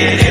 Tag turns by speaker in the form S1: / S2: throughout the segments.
S1: Yeah.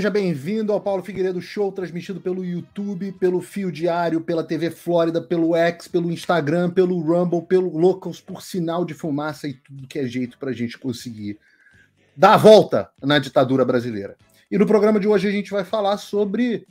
S1: seja bem-vindo ao Paulo Figueiredo Show, transmitido pelo YouTube, pelo Fio Diário, pela TV Flórida, pelo X, pelo Instagram, pelo Rumble, pelo Locals, por sinal de fumaça e tudo que é jeito para a gente conseguir dar a volta na ditadura brasileira. E no programa de hoje a gente vai falar sobre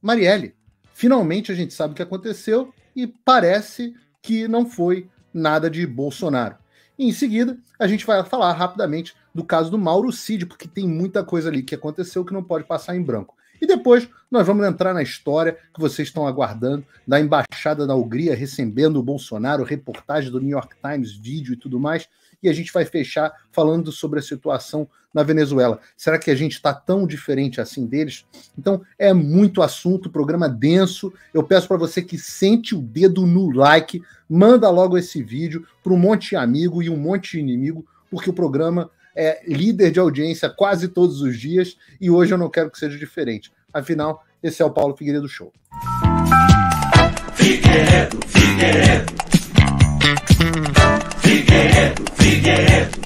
S1: Marielle. Finalmente a gente sabe o que aconteceu e parece que não foi nada de Bolsonaro. E em seguida, a gente vai falar rapidamente do caso do Mauro Cid, porque tem muita coisa ali que aconteceu que não pode passar em branco. E depois nós vamos entrar na história que vocês estão aguardando da embaixada da Hungria recebendo o Bolsonaro, reportagem do New York Times, vídeo e tudo mais e a gente vai fechar falando sobre a situação na Venezuela. Será que a gente está tão diferente assim deles? Então é muito assunto, programa é denso. Eu peço para você que sente o dedo no like, manda logo esse vídeo para um monte de amigo e um monte de inimigo, porque o programa é líder de audiência quase todos os dias e hoje eu não quero que seja diferente. Afinal, esse é o Paulo Figueiredo Show. Figueiredo, Figueiredo. Figueiredo, Figueiredo.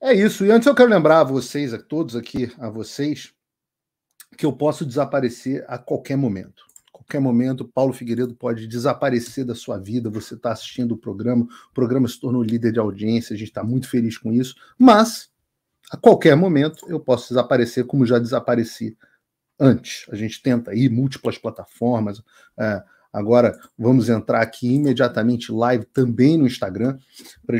S1: É isso. E antes eu quero lembrar a vocês, a todos aqui, a vocês, que eu posso desaparecer a qualquer momento. Qualquer momento, Paulo Figueiredo pode desaparecer da sua vida. Você está assistindo o programa, o programa se tornou líder de audiência, a gente está muito feliz com isso. Mas, a qualquer momento, eu posso desaparecer como já desapareci antes. A gente tenta ir múltiplas plataformas, é, Agora vamos entrar aqui imediatamente live também no Instagram, para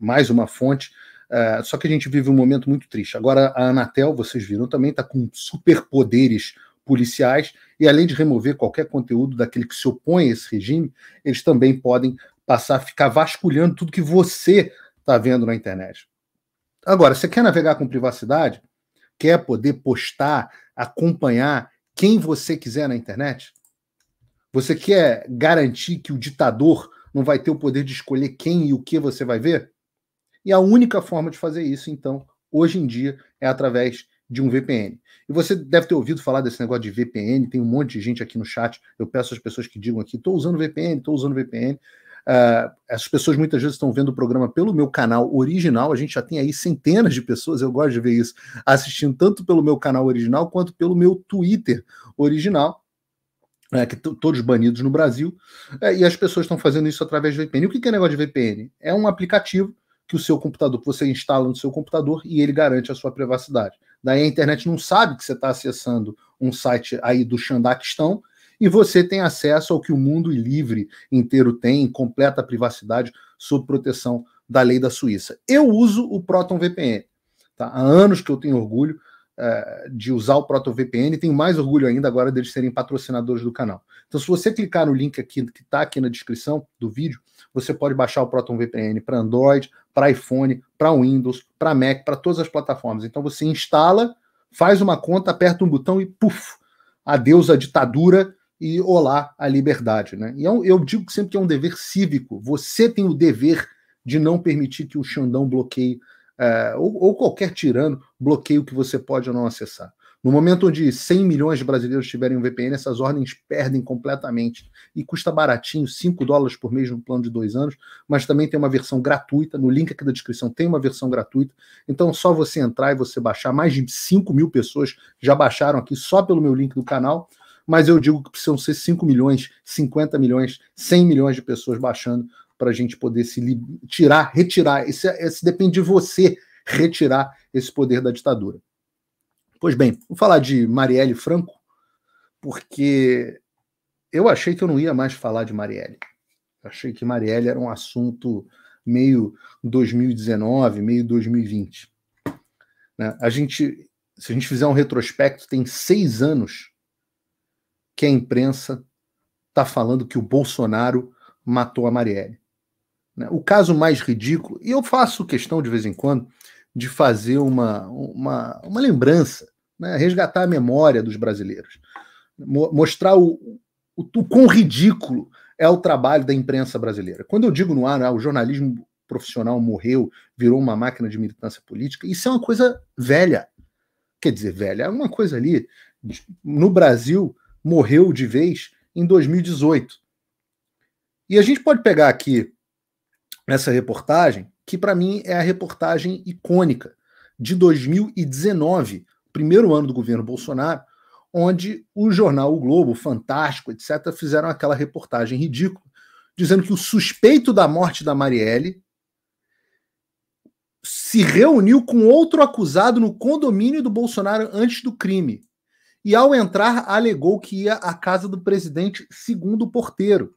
S1: mais uma fonte. Uh, só que a gente vive um momento muito triste. Agora a Anatel, vocês viram também, está com superpoderes policiais e além de remover qualquer conteúdo daquele que se opõe a esse regime, eles também podem passar a ficar vasculhando tudo que você está vendo na internet. Agora, você quer navegar com privacidade? Quer poder postar, acompanhar quem você quiser na internet? Você quer garantir que o ditador não vai ter o poder de escolher quem e o que você vai ver? E a única forma de fazer isso, então, hoje em dia, é através de um VPN. E você deve ter ouvido falar desse negócio de VPN, tem um monte de gente aqui no chat. Eu peço às pessoas que digam aqui: estou usando VPN, estou usando VPN. Uh, ah, as pessoas muitas vezes estão vendo o programa pelo meu canal original. A gente já tem aí centenas de pessoas, eu gosto de ver isso, assistindo tanto pelo meu canal original quanto pelo meu Twitter original é, que todos banidos no Brasil, é, e as pessoas estão fazendo isso através de VPN. E o que, que é negócio de VPN? É um aplicativo que o seu computador, que você instala no seu computador e ele garante a sua privacidade. Daí a internet não sabe que você está acessando um site aí do Xandaquistão e você tem acesso ao que o mundo livre inteiro tem, completa privacidade sob proteção da lei da Suíça. Eu uso o Proton VPN. Tá? Há anos que eu tenho orgulho é, de usar o ProtoVPN, tenho mais orgulho ainda agora deles serem patrocinadores do canal. Então, se você clicar no link aqui que está aqui na descrição do vídeo, você pode baixar o ProtonVPN para Android, para iPhone, para Windows, para Mac, para todas as plataformas. Então você instala, faz uma conta, aperta um botão e puf, adeus à ditadura e olá à liberdade. Né? E eu, é eu digo sempre que é um dever cívico. Você tem o dever de não permitir que o Xandão bloqueie uh, ou, ou, qualquer tirano bloqueia o que você pode ou não acessar. No momento onde 100 milhões de brasileiros tiverem um VPN, essas ordens perdem completamente e custa baratinho, 5 dólares por mês no plano de dois anos, mas também tem uma versão gratuita, no link aqui da descrição tem uma versão gratuita, então só você entrar e você baixar, mais de 5 mil pessoas já baixaram aqui só pelo meu link do canal, mas eu digo que precisam ser 5 milhões, 50 milhões, 100 milhões de pessoas baixando para a gente poder se tirar, retirar. Esse, esse depende de você retirar esse poder da ditadura. Pois bem, vou falar de Marielle Franco, porque eu achei que eu não ia mais falar de Marielle. Eu achei que Marielle era um assunto meio 2019, meio 2020. Né? A gente, se a gente fizer um retrospecto, tem seis anos que a imprensa está falando que o Bolsonaro matou a Marielle. Né? O caso mais ridículo, e eu faço questão de vez em quando de fazer uma, uma, uma lembrança, né? resgatar a memória dos brasileiros, mostrar o, o, o quão ridículo é o trabalho da imprensa brasileira. Quando eu digo no ar, ah, o jornalismo profissional morreu, virou uma máquina de militância política, isso é uma coisa velha. Quer dizer, velha, é uma coisa ali. No Brasil, morreu de vez em 2018. E a gente pode pegar aqui essa reportagem, que para mim é a reportagem icônica de 2019, primeiro ano do governo Bolsonaro, onde o jornal O Globo, Fantástico, etc., fizeram aquela reportagem ridícula, dizendo que o suspeito da morte da Marielle se reuniu com outro acusado no condomínio do Bolsonaro antes do crime. E ao entrar, alegou que ia à casa do presidente, segundo o porteiro.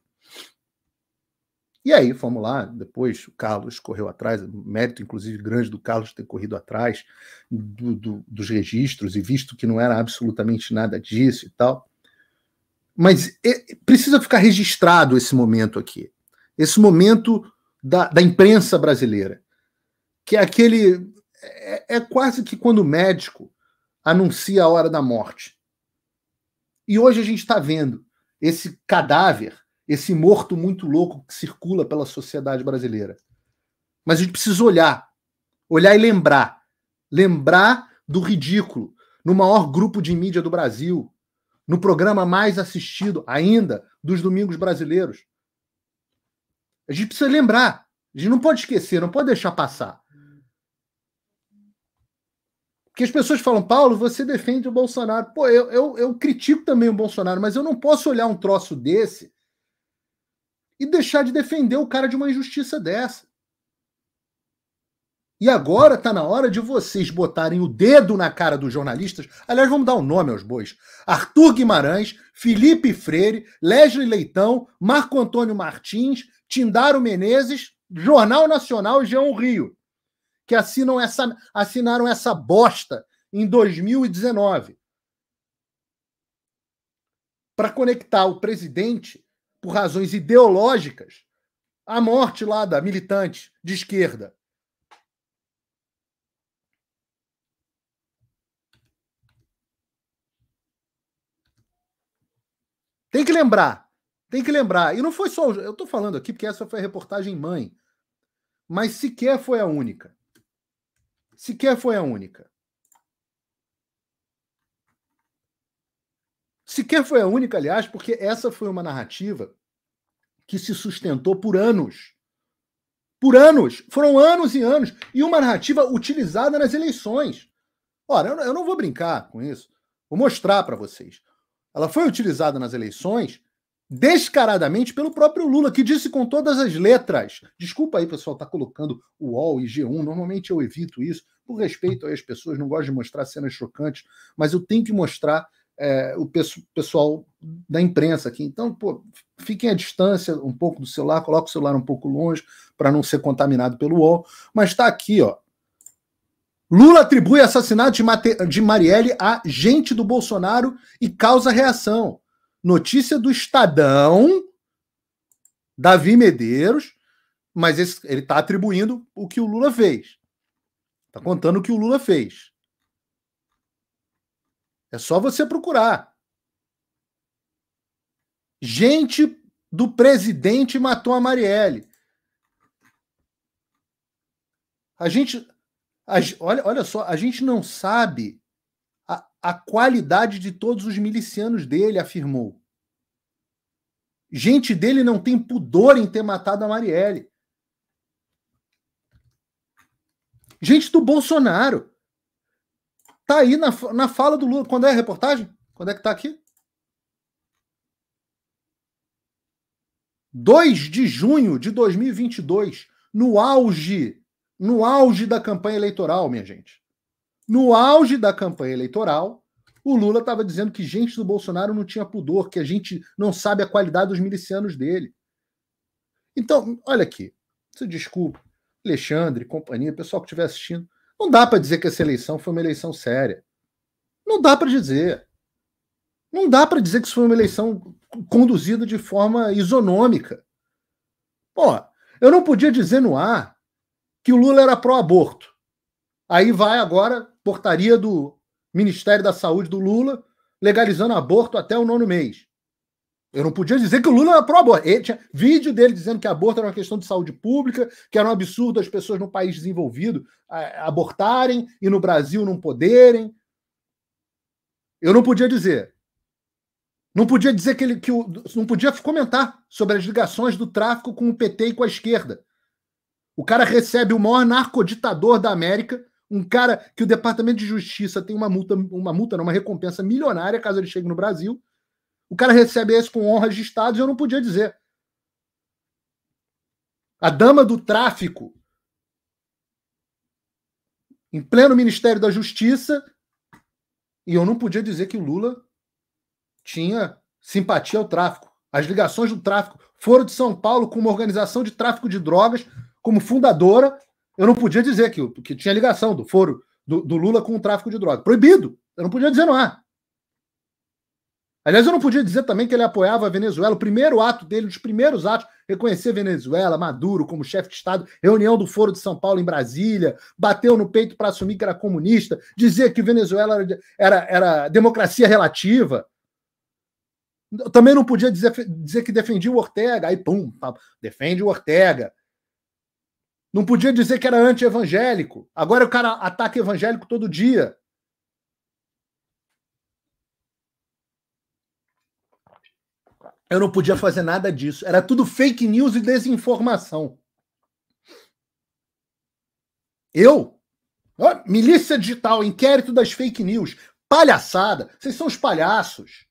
S1: E aí fomos lá, depois o Carlos correu atrás, mérito inclusive grande do Carlos ter corrido atrás do, do, dos registros e visto que não era absolutamente nada disso e tal. Mas é, precisa ficar registrado esse momento aqui, esse momento da, da imprensa brasileira, que é aquele. É, é quase que quando o médico anuncia a hora da morte. E hoje a gente está vendo esse cadáver esse morto muito louco que circula pela sociedade brasileira. Mas a gente precisa olhar, olhar e lembrar. Lembrar do ridículo no maior grupo de mídia do Brasil, no programa mais assistido ainda dos domingos brasileiros. A gente precisa lembrar, a gente não pode esquecer, não pode deixar passar. Porque as pessoas falam, Paulo, você defende o Bolsonaro. Pô, eu, eu, eu critico também o Bolsonaro, mas eu não posso olhar um troço desse e deixar de defender o cara de uma injustiça dessa. E agora está na hora de vocês botarem o dedo na cara dos jornalistas. Aliás, vamos dar o um nome aos bois: Arthur Guimarães, Felipe Freire, Leslie Leitão, Marco Antônio Martins, Tindaro Menezes, Jornal Nacional e Jean Rio, que assinam essa, assinaram essa bosta em 2019 para conectar o presidente por razões ideológicas, a morte lá da militante de esquerda. Tem que lembrar, tem que lembrar. E não foi só. Eu estou falando aqui porque essa foi a reportagem mãe, mas sequer foi a única. Sequer foi a única. Sequer foi a única, aliás, porque essa foi uma narrativa que se sustentou por anos. Por anos. Foram anos e anos. E uma narrativa utilizada nas eleições. Ora, eu não vou brincar com isso. Vou mostrar para vocês. Ela foi utilizada nas eleições descaradamente pelo próprio Lula, que disse com todas as letras. Desculpa aí, pessoal, tá colocando o UOL e G1. Normalmente eu evito isso, por respeito às pessoas, não gosto de mostrar cenas chocantes, mas eu tenho que mostrar é, o pessoal da imprensa aqui. Então, pô, fiquem à distância um pouco do celular, coloque o celular um pouco longe para não ser contaminado pelo UOL. Mas está aqui, ó. Lula atribui assassinato de, Mate... de Marielle a gente do Bolsonaro e causa reação. Notícia do Estadão, Davi Medeiros, mas esse, ele está atribuindo o que o Lula fez. Está contando o que o Lula fez. É só você procurar. Gente do presidente matou a Marielle. A gente. A, olha, olha só, a gente não sabe a, a qualidade de todos os milicianos dele, afirmou. Gente dele não tem pudor em ter matado a Marielle. Gente do Bolsonaro. Tá aí na, na fala do Lula. Quando é a reportagem? Quando é que tá aqui? 2 de junho de 2022, no auge, no auge da campanha eleitoral, minha gente. No auge da campanha eleitoral, o Lula estava dizendo que gente do Bolsonaro não tinha pudor, que a gente não sabe a qualidade dos milicianos dele. Então, olha aqui, se é desculpa, Alexandre, companhia, pessoal que estiver assistindo, não dá para dizer que essa eleição foi uma eleição séria. Não dá para dizer. Não dá para dizer que isso foi uma eleição conduzida de forma isonômica. Pô, eu não podia dizer no ar que o Lula era pró-aborto. Aí vai agora portaria do Ministério da Saúde do Lula legalizando aborto até o nono mês. Eu não podia dizer que o Lula era pró-aborto. Ele tinha vídeo dele dizendo que aborto era uma questão de saúde pública, que era um absurdo as pessoas no país desenvolvido abortarem e no Brasil não poderem. Eu não podia dizer. Não podia dizer que ele que o, não podia comentar sobre as ligações do tráfico com o PT e com a esquerda. O cara recebe o maior narcoditador da América, um cara que o Departamento de Justiça tem uma multa, uma multa, não, uma recompensa milionária caso ele chegue no Brasil o cara recebe esse com honras de Estado e eu não podia dizer. A dama do tráfico, em pleno Ministério da Justiça, e eu não podia dizer que o Lula tinha simpatia ao tráfico. As ligações do tráfico foram de São Paulo com uma organização de tráfico de drogas como fundadora. Eu não podia dizer que, que tinha ligação do foro do, do Lula com o tráfico de drogas. Proibido. Eu não podia dizer não há. Aliás, eu não podia dizer também que ele apoiava a Venezuela. O primeiro ato dele, um dos primeiros atos, reconhecer Venezuela, Maduro como chefe de Estado, reunião do Foro de São Paulo em Brasília, bateu no peito para assumir que era comunista, dizia que Venezuela era, era, era democracia relativa. Também não podia dizer, dizer que defendia o Ortega. Aí, pum, defende o Ortega. Não podia dizer que era anti-evangélico. Agora o cara ataca evangélico todo dia. Eu não podia fazer nada disso. Era tudo fake news e desinformação. Eu? milícia digital, inquérito das fake news. Palhaçada. Vocês são os palhaços.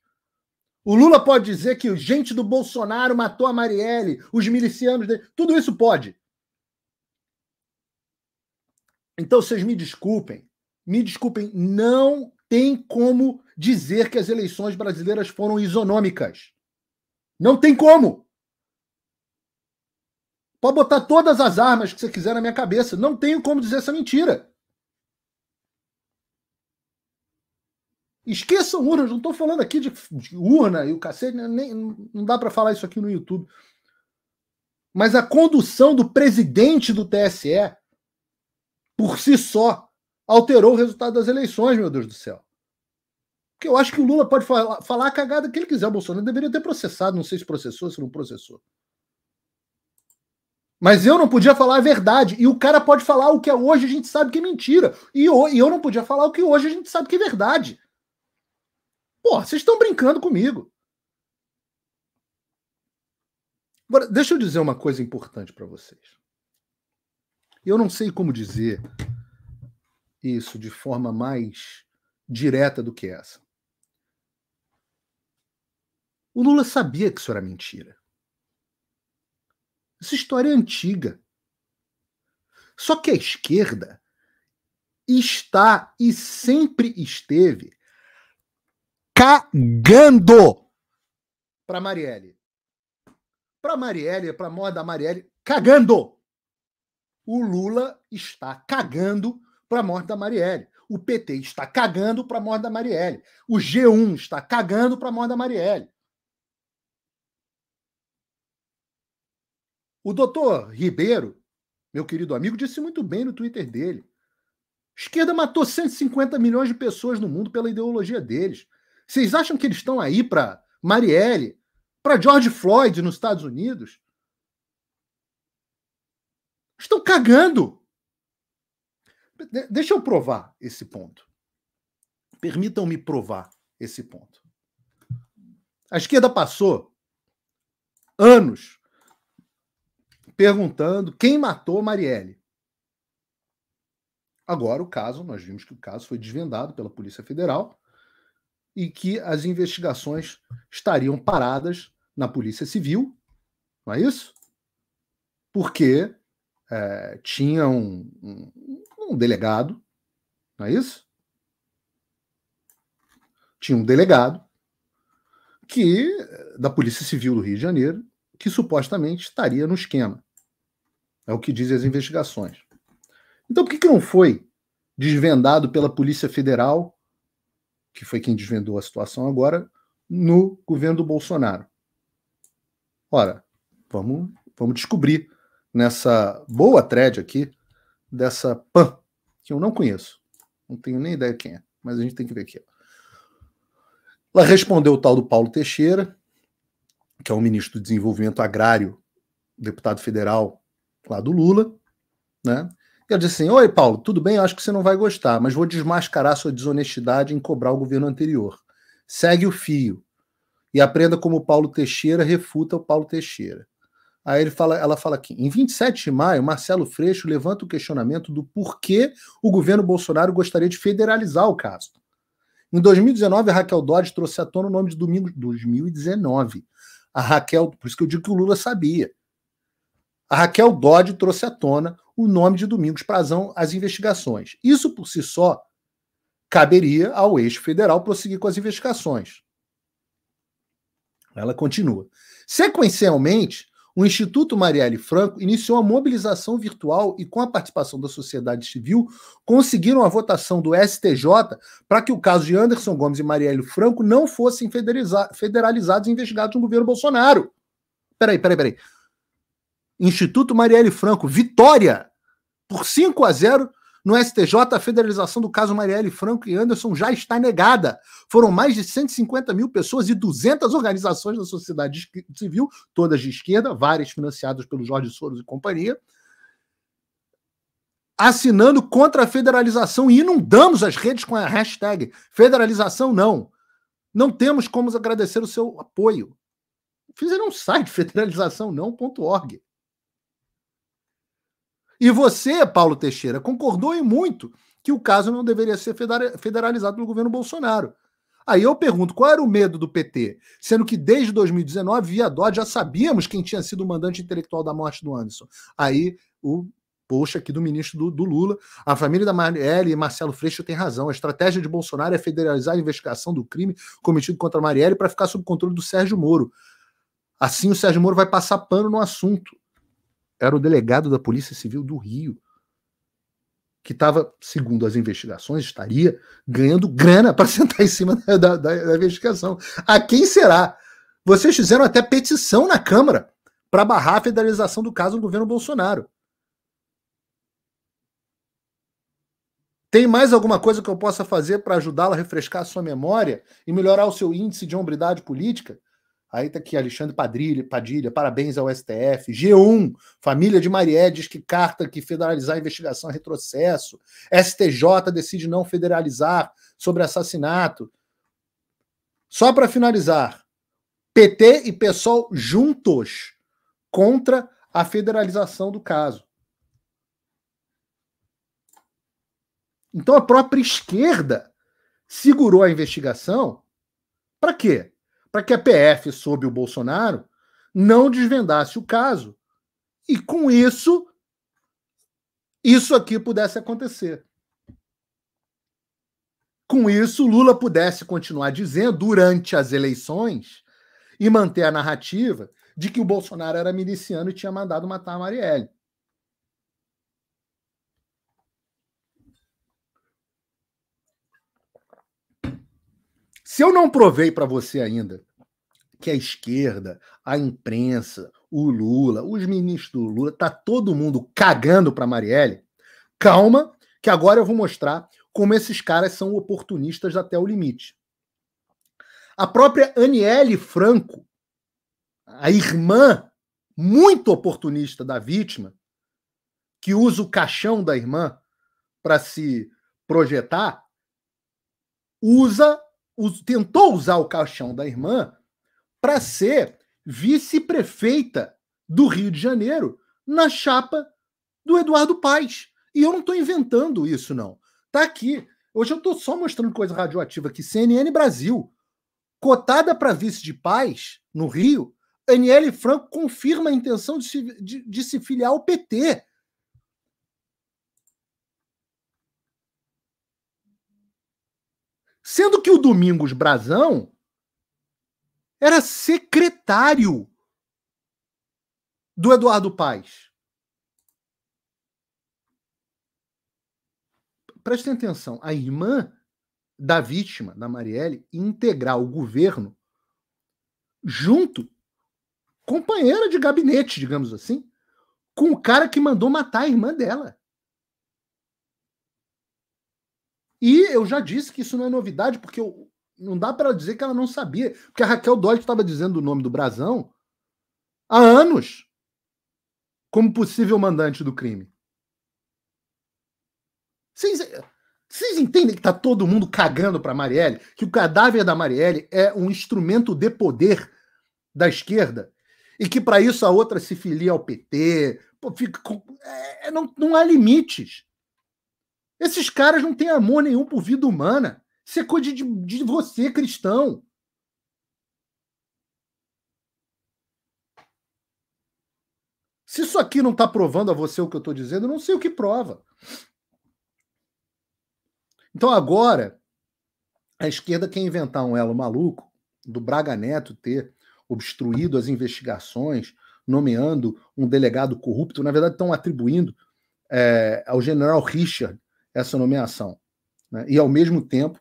S1: O Lula pode dizer que gente do Bolsonaro matou a Marielle, os milicianos dele. Tudo isso pode. Então vocês me desculpem. Me desculpem. Não tem como dizer que as eleições brasileiras foram isonômicas. Não tem como. Pode botar todas as armas que você quiser na minha cabeça. Não tenho como dizer essa mentira. Esqueçam urna, não estou falando aqui de urna e o cacete, né? nem, não dá para falar isso aqui no YouTube. Mas a condução do presidente do TSE, por si só, alterou o resultado das eleições, meu Deus do céu. Porque eu acho que o Lula pode falar, falar a cagada que ele quiser. O Bolsonaro deveria ter processado. Não sei se processou, se não processou. Mas eu não podia falar a verdade. E o cara pode falar o que é hoje a gente sabe que é mentira. E eu, e eu não podia falar o que hoje a gente sabe que é verdade. Pô, vocês estão brincando comigo. Agora, deixa eu dizer uma coisa importante para vocês. Eu não sei como dizer isso de forma mais direta do que essa. O Lula sabia que isso era mentira. Essa história é antiga. Só que a esquerda está e sempre esteve cagando para Marielle. Para Marielle, para da Marielle, cagando. O Lula está cagando para a morte da Marielle. O PT está cagando para a morte da Marielle. O G1 está cagando para a morte da Marielle. O doutor Ribeiro, meu querido amigo, disse muito bem no Twitter dele. esquerda matou 150 milhões de pessoas no mundo pela ideologia deles. Vocês acham que eles estão aí para Marielle, para George Floyd nos Estados Unidos? Estão cagando. De deixa eu provar esse ponto. Permitam-me provar esse ponto. A esquerda passou anos perguntando quem matou Marielle. Agora, o caso, nós vimos que o caso foi desvendado pela Polícia Federal e que as investigações estariam paradas na Polícia Civil, não é isso? Porque é, tinha um, um, um delegado, não é isso? Tinha um delegado que da Polícia Civil do Rio de Janeiro que supostamente estaria no esquema. É o que dizem as investigações. Então, por que, que não foi desvendado pela Polícia Federal, que foi quem desvendou a situação agora, no governo do Bolsonaro? Ora, vamos, vamos descobrir nessa boa thread aqui dessa PAN, que eu não conheço. Não tenho nem ideia quem é, mas a gente tem que ver aqui. Ela respondeu o tal do Paulo Teixeira, que é o ministro do Desenvolvimento Agrário, deputado federal lá do Lula, né? E ela disse assim: Oi, Paulo, tudo bem? acho que você não vai gostar, mas vou desmascarar sua desonestidade em cobrar o governo anterior. Segue o fio e aprenda como o Paulo Teixeira refuta o Paulo Teixeira. Aí ele fala, ela fala aqui: em 27 de maio, Marcelo Freixo levanta o questionamento do porquê o governo Bolsonaro gostaria de federalizar o caso. Em 2019, a Raquel Dodge trouxe à tona o nome de Domingos. 2019. A Raquel, por isso que eu digo que o Lula sabia. A Raquel Dodge trouxe à tona o nome de Domingos Prazão às investigações. Isso por si só caberia ao eixo federal prosseguir com as investigações. Ela continua. Sequencialmente, o Instituto Marielle Franco iniciou a mobilização virtual e, com a participação da sociedade civil, conseguiram a votação do STJ para que o caso de Anderson Gomes e Marielle Franco não fossem federalizados e investigados no governo Bolsonaro. Peraí, peraí, peraí. Instituto Marielle Franco, vitória por 5 a 0 no STJ, a federalização do caso Marielle Franco e Anderson já está negada. Foram mais de 150 mil pessoas e 200 organizações da sociedade civil, todas de esquerda, várias financiadas pelo Jorge Soros e companhia, assinando contra a federalização e inundamos as redes com a hashtag federalização não. Não temos como agradecer o seu apoio. Fizeram um site federalização e você, Paulo Teixeira, concordou em muito que o caso não deveria ser federalizado pelo governo Bolsonaro. Aí eu pergunto, qual era o medo do PT? Sendo que desde 2019, via Dó, já sabíamos quem tinha sido o mandante intelectual da morte do Anderson. Aí o poxa aqui do ministro do, do Lula, a família da Marielle e Marcelo Freixo tem razão. A estratégia de Bolsonaro é federalizar a investigação do crime cometido contra a Marielle para ficar sob controle do Sérgio Moro. Assim o Sérgio Moro vai passar pano no assunto era o delegado da Polícia Civil do Rio, que estava, segundo as investigações, estaria ganhando grana para sentar em cima da, da, da, investigação. A quem será? Vocês fizeram até petição na Câmara para barrar a federalização do caso do governo Bolsonaro. Tem mais alguma coisa que eu possa fazer para ajudá-la a refrescar a sua memória e melhorar o seu índice de hombridade política? Aí tá aqui Alexandre Padrilha, Padilha, parabéns ao STF. G1, família de Marié diz que carta que federalizar a investigação é retrocesso. STJ decide não federalizar sobre assassinato. Só para finalizar, PT e PSOL juntos contra a federalização do caso. Então a própria esquerda segurou a investigação para quê? para que a PF, sob o Bolsonaro, não desvendasse o caso e, com isso, isso aqui pudesse acontecer. Com isso, Lula pudesse continuar dizendo durante as eleições e manter a narrativa de que o Bolsonaro era miliciano e tinha mandado matar a Marielle. Se eu não provei para você ainda que a esquerda, a imprensa, o Lula, os ministros do Lula, tá todo mundo cagando para Marielle, calma, que agora eu vou mostrar como esses caras são oportunistas até o limite. A própria Aniele Franco, a irmã muito oportunista da vítima, que usa o caixão da irmã para se projetar, usa tentou usar o caixão da irmã para ser vice-prefeita do Rio de Janeiro na chapa do Eduardo Paes. E eu não estou inventando isso, não. Tá aqui. Hoje eu estou só mostrando coisa radioativa aqui. CNN Brasil, cotada para vice de Paz no Rio, Aniele Franco confirma a intenção de se, de, de se filiar ao PT. Sendo que o Domingos Brazão era secretário do Eduardo Paes. Prestem atenção, a irmã da vítima, da Marielle, integrar o governo junto, companheira de gabinete, digamos assim, com o cara que mandou matar a irmã dela. E eu já disse que isso não é novidade, porque eu, não dá para dizer que ela não sabia, porque a Raquel Dodge estava dizendo o nome do Brasão há anos como possível mandante do crime. Vocês, vocês entendem que está todo mundo cagando para Marielle, que o cadáver da Marielle é um instrumento de poder da esquerda e que para isso a outra se filia ao PT, pô, fica, é, não, não há limites. Esses caras não têm amor nenhum por vida humana. Isso é coisa de, de você, cristão. Se isso aqui não está provando a você o que eu estou dizendo, eu não sei o que prova. Então agora, a esquerda quer inventar um elo maluco do Braga Neto ter obstruído as investigações, nomeando um delegado corrupto. Na verdade, estão atribuindo é, ao general Richard essa nomeação. Né? E, ao mesmo tempo,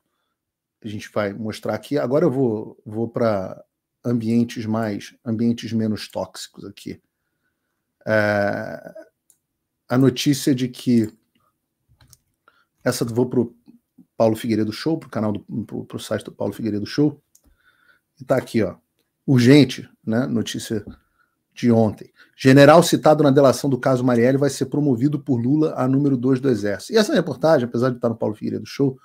S1: a gente vai mostrar aqui. Agora eu vou, vou para ambientes mais, ambientes menos tóxicos aqui. É, a notícia de que essa vou para o Paulo Figueiredo Show, para o canal do pro, site do Paulo Figueiredo Show. E está aqui, ó. Urgente, né? Notícia de ontem. General citado na delação do caso Marielle vai ser promovido por Lula a número 2 do Exército. E essa reportagem, apesar de estar no Paulo Figueiredo Show,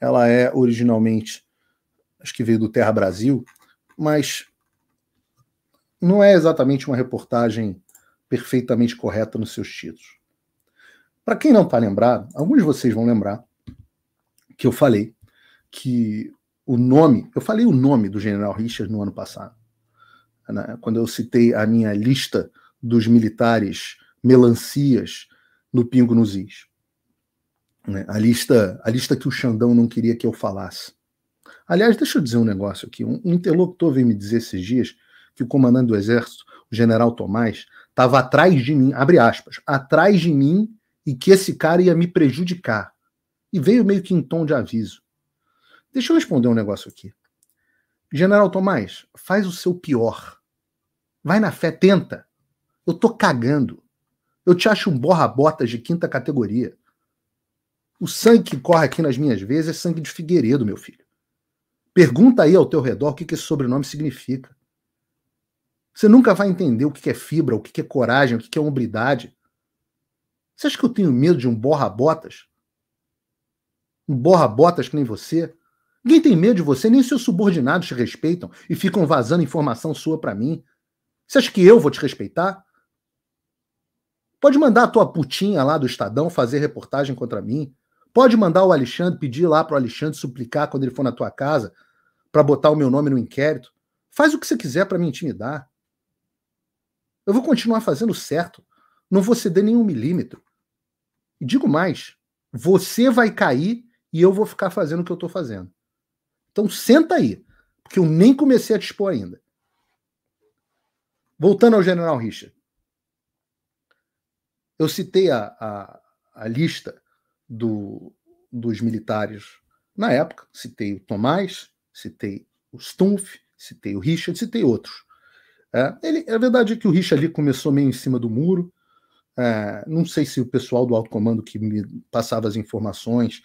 S1: ela é originalmente, acho que veio do Terra Brasil, mas não é exatamente uma reportagem perfeitamente correta nos seus títulos. Para quem não está lembrado, alguns de vocês vão lembrar que eu falei que o nome, eu falei o nome do general Richard no ano passado. Né, quando eu citei a minha lista dos militares melancias no Pingo nos Is. Né? A, lista, a lista que o Xandão não queria que eu falasse. Aliás, deixa eu dizer um negócio aqui. Um, um interlocutor veio me dizer esses dias que o comandante do Exército, o general Tomás, estava atrás de mim, abre aspas, atrás de mim e que esse cara ia me prejudicar. E veio meio que em tom de aviso. Deixa eu responder um negócio aqui. General Tomás, faz o seu pior. Vai na fé, tenta. Eu tô cagando. Eu te acho um borra-botas de quinta categoria. O sangue que corre aqui nas minhas veias é sangue de Figueiredo, meu filho. Pergunta aí ao teu redor o que, que esse sobrenome significa. Você nunca vai entender o que é fibra, o que é coragem, o que é hombridade. Você acha que eu tenho medo de um borra-botas? Um borra-botas que nem você? Ninguém tem medo de você, nem seus subordinados te respeitam e ficam vazando informação sua para mim. Você acha que eu vou te respeitar? Pode mandar a tua putinha lá do Estadão fazer reportagem contra mim. Pode mandar o Alexandre pedir lá para o Alexandre suplicar quando ele for na tua casa para botar o meu nome no inquérito. Faz o que você quiser para me intimidar. Eu vou continuar fazendo certo. Não vou ceder nenhum milímetro. E digo mais, você vai cair e eu vou ficar fazendo o que eu estou fazendo. Então senta aí, porque eu nem comecei a te expor ainda. Voltando ao general Richard. Eu citei a, a, a lista do, dos militares na época, citei o Tomás, citei o Stumpf, citei o Richard, citei outros. É, ele, a verdade é que o Richard ali começou meio em cima do muro. É, não sei se o pessoal do alto comando que me passava as informações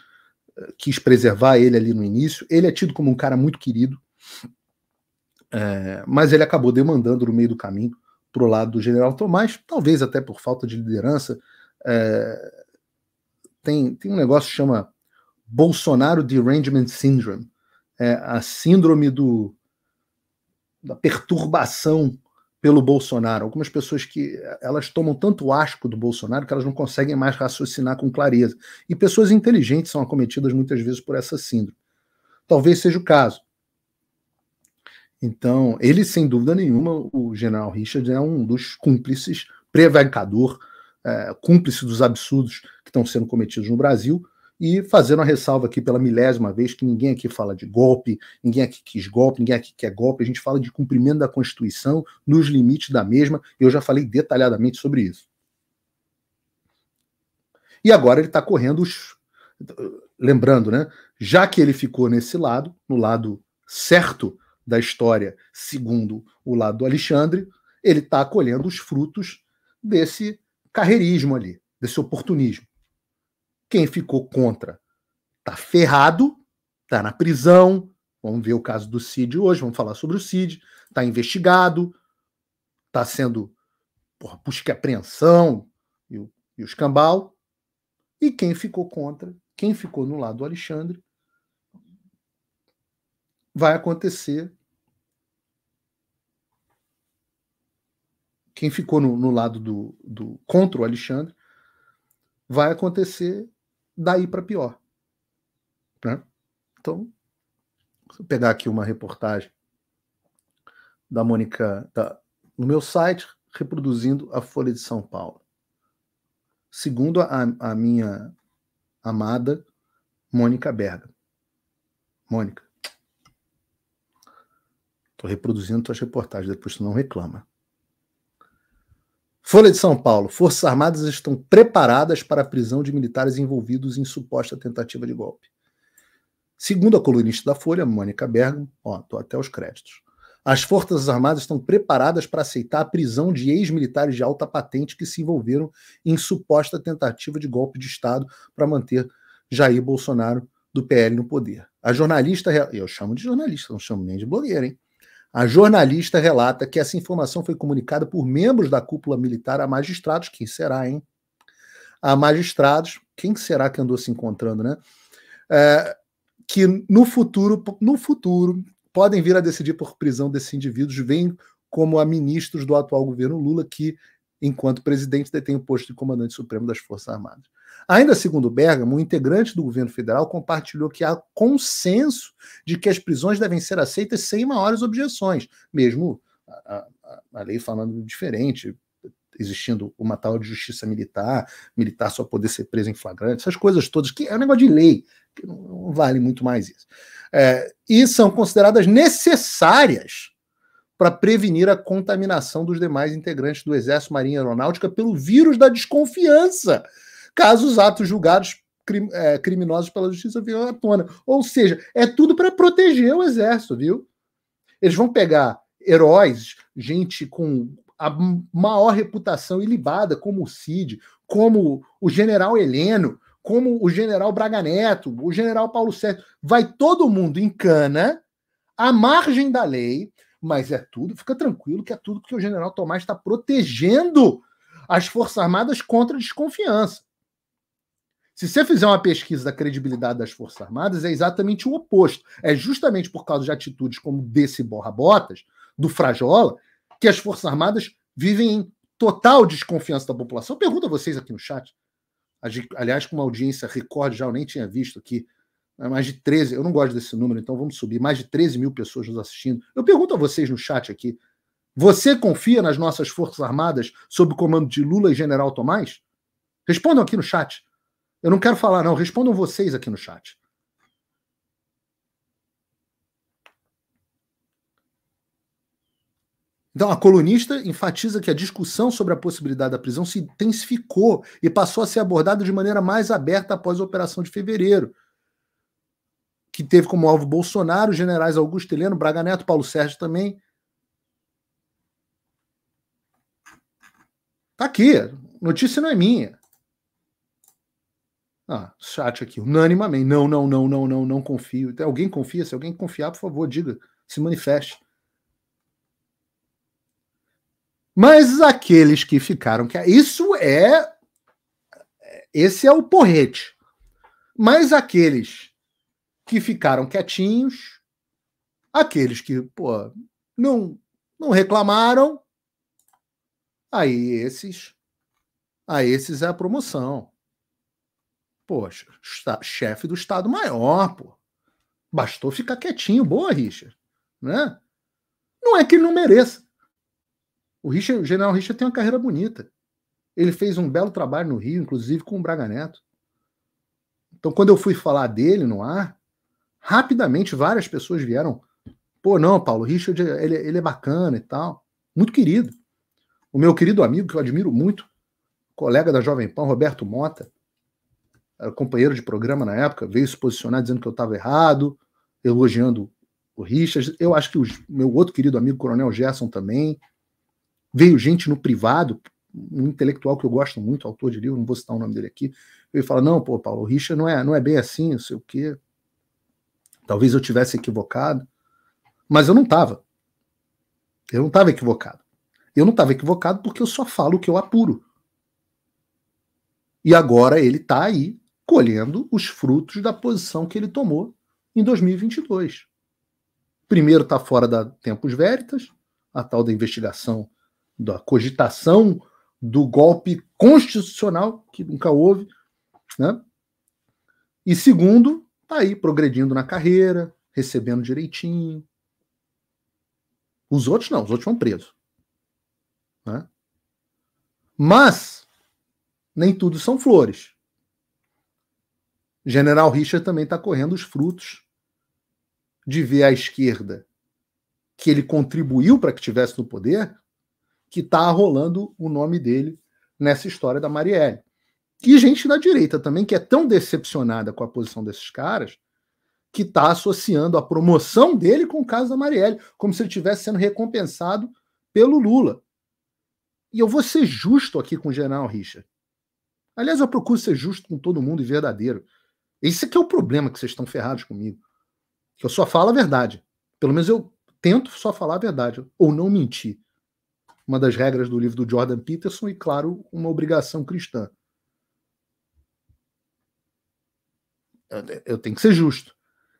S1: é, quis preservar ele ali no início. Ele é tido como um cara muito querido. É, mas ele acabou demandando no meio do caminho para o lado do general Tomás, talvez até por falta de liderança. É, tem, tem um negócio que chama Bolsonaro Derangement Syndrome, é, a síndrome do, da perturbação pelo Bolsonaro. Algumas pessoas que elas tomam tanto asco do Bolsonaro que elas não conseguem mais raciocinar com clareza. E pessoas inteligentes são acometidas muitas vezes por essa síndrome. Talvez seja o caso. Então, ele, sem dúvida nenhuma, o general Richard é um dos cúmplices, prevaricador, é, cúmplice dos absurdos que estão sendo cometidos no Brasil. E fazendo a ressalva aqui pela milésima vez que ninguém aqui fala de golpe, ninguém aqui quis golpe, ninguém aqui quer golpe, a gente fala de cumprimento da Constituição, nos limites da mesma, eu já falei detalhadamente sobre isso. E agora ele está correndo os. Lembrando, né? Já que ele ficou nesse lado, no lado certo da história, segundo o lado do Alexandre, ele está colhendo os frutos desse carreirismo ali, desse oportunismo. Quem ficou contra tá ferrado, tá na prisão. Vamos ver o caso do Cid hoje, vamos falar sobre o Cid, tá investigado, tá sendo porra, busca e apreensão e o, e o escambau. E quem ficou contra, quem ficou no lado do Alexandre, vai acontecer. Quem ficou no, no lado do, do contra o Alexandre vai acontecer daí para pior. Né? Então, vou pegar aqui uma reportagem da Mônica da, no meu site, reproduzindo a Folha de São Paulo. Segundo a, a minha amada Mônica Berga. Mônica, Estou reproduzindo tuas reportagens, depois tu não reclama. Folha de São Paulo. Forças Armadas estão preparadas para a prisão de militares envolvidos em suposta tentativa de golpe. Segundo a colunista da Folha, Mônica Bergamo, ó, tô até os créditos. As Forças Armadas estão preparadas para aceitar a prisão de ex-militares de alta patente que se envolveram em suposta tentativa de golpe de Estado para manter Jair Bolsonaro do PL no poder. A jornalista, eu chamo de jornalista, não chamo nem de blogueira, hein? A jornalista relata que essa informação foi comunicada por membros da cúpula militar a magistrados. Quem será, hein? A magistrados. Quem será que andou se encontrando, né? É, que no futuro, no futuro, podem vir a decidir por prisão desses indivíduos, vem como a ministros do atual governo Lula, que enquanto presidente, detém o posto de comandante supremo das Forças Armadas. Ainda segundo Bergamo, um integrante do governo federal compartilhou que há consenso de que as prisões devem ser aceitas sem maiores objeções, mesmo a, a, a lei falando diferente, existindo uma tal de justiça militar, militar só poder ser preso em flagrante, essas coisas todas, que é um negócio de lei, que não, não vale muito mais isso. É, e são consideradas necessárias para prevenir a contaminação dos demais integrantes do Exército Marinha Aeronáutica pelo vírus da desconfiança, caso os atos julgados crim, é, criminosos pela justiça venham à tona. Ou seja, é tudo para proteger o Exército, viu? Eles vão pegar heróis, gente com a maior reputação ilibada, como o Cid, como o general Heleno, como o general Braga Neto, o general Paulo Sérgio. Vai todo mundo em cana, à margem da lei, mas é tudo, fica tranquilo que é tudo porque o general Tomás está protegendo as Forças Armadas contra a desconfiança. Se você fizer uma pesquisa da credibilidade das Forças Armadas, é exatamente o oposto. É justamente por causa de atitudes como desse borra-botas, do Frajola, que as Forças Armadas vivem em total desconfiança da população. Pergunta a vocês aqui no chat. Aliás, com uma audiência recorde, já eu nem tinha visto aqui né, mais de 13, eu não gosto desse número, então vamos subir, mais de 13 mil pessoas nos assistindo. Eu pergunto a vocês no chat aqui, você confia nas nossas Forças Armadas sob o comando de Lula e General Tomás? Respondam aqui no chat. Eu não quero falar, não. Respondam vocês aqui no chat. Então, a colunista enfatiza que a discussão sobre a possibilidade da prisão se intensificou e passou a ser abordada de maneira mais aberta após a operação de fevereiro que teve como alvo Bolsonaro, generais Augusto Heleno, Braga Neto, Paulo Sérgio também. Tá aqui, notícia não é minha. Ah, chat aqui, unanimemente. Não, não, não, não, não, não confio. Alguém confia? Se alguém confiar, por favor, diga, se manifeste. Mas aqueles que ficaram que isso é esse é o porrete. Mas aqueles que ficaram quietinhos, aqueles que, pô, não, não reclamaram, aí esses, aí esses é a promoção. Poxa, chefe do Estado Maior, pô. Bastou ficar quietinho, boa, Richard. Né? Não é que ele não mereça. O, Richard, o general Richard tem uma carreira bonita. Ele fez um belo trabalho no Rio, inclusive com o Braga Neto. Então, quando eu fui falar dele no ar, Rapidamente, várias pessoas vieram. Pô, não, Paulo, Richard, ele, ele é bacana e tal. Muito querido. O meu querido amigo, que eu admiro muito, colega da Jovem Pan, Roberto Mota, companheiro de programa na época, veio se posicionar dizendo que eu estava errado, elogiando o Richard. Eu acho que o meu outro querido amigo, Coronel Gerson, também. Veio gente no privado, um intelectual que eu gosto muito, autor de livro, não vou citar o nome dele aqui. Ele fala: Não, pô, Paulo, o Richard não é, não é bem assim, não sei o quê. Talvez eu tivesse equivocado, mas eu não estava. Eu não estava equivocado. Eu não estava equivocado porque eu só falo o que eu apuro. E agora ele está aí colhendo os frutos da posição que ele tomou em 2022. Primeiro está fora da Tempos Veritas, a tal da investigação, da cogitação do golpe constitucional que nunca houve, né? E segundo, Tá aí progredindo na carreira, recebendo direitinho. Os outros não, os outros vão presos. Né? Mas nem tudo são flores. General Richard também está correndo os frutos de ver a esquerda que ele contribuiu para que tivesse no poder, que está arrolando o nome dele nessa história da Marielle. E gente da direita também, que é tão decepcionada com a posição desses caras, que está associando a promoção dele com o caso da Marielle, como se ele estivesse sendo recompensado pelo Lula. E eu vou ser justo aqui com o general Richard. Aliás, eu procuro ser justo com todo mundo e verdadeiro. Esse aqui é o problema que vocês estão ferrados comigo. Que eu só falo a verdade. Pelo menos eu tento só falar a verdade, ou não mentir. Uma das regras do livro do Jordan Peterson e, claro, uma obrigação cristã. eu tenho que ser justo.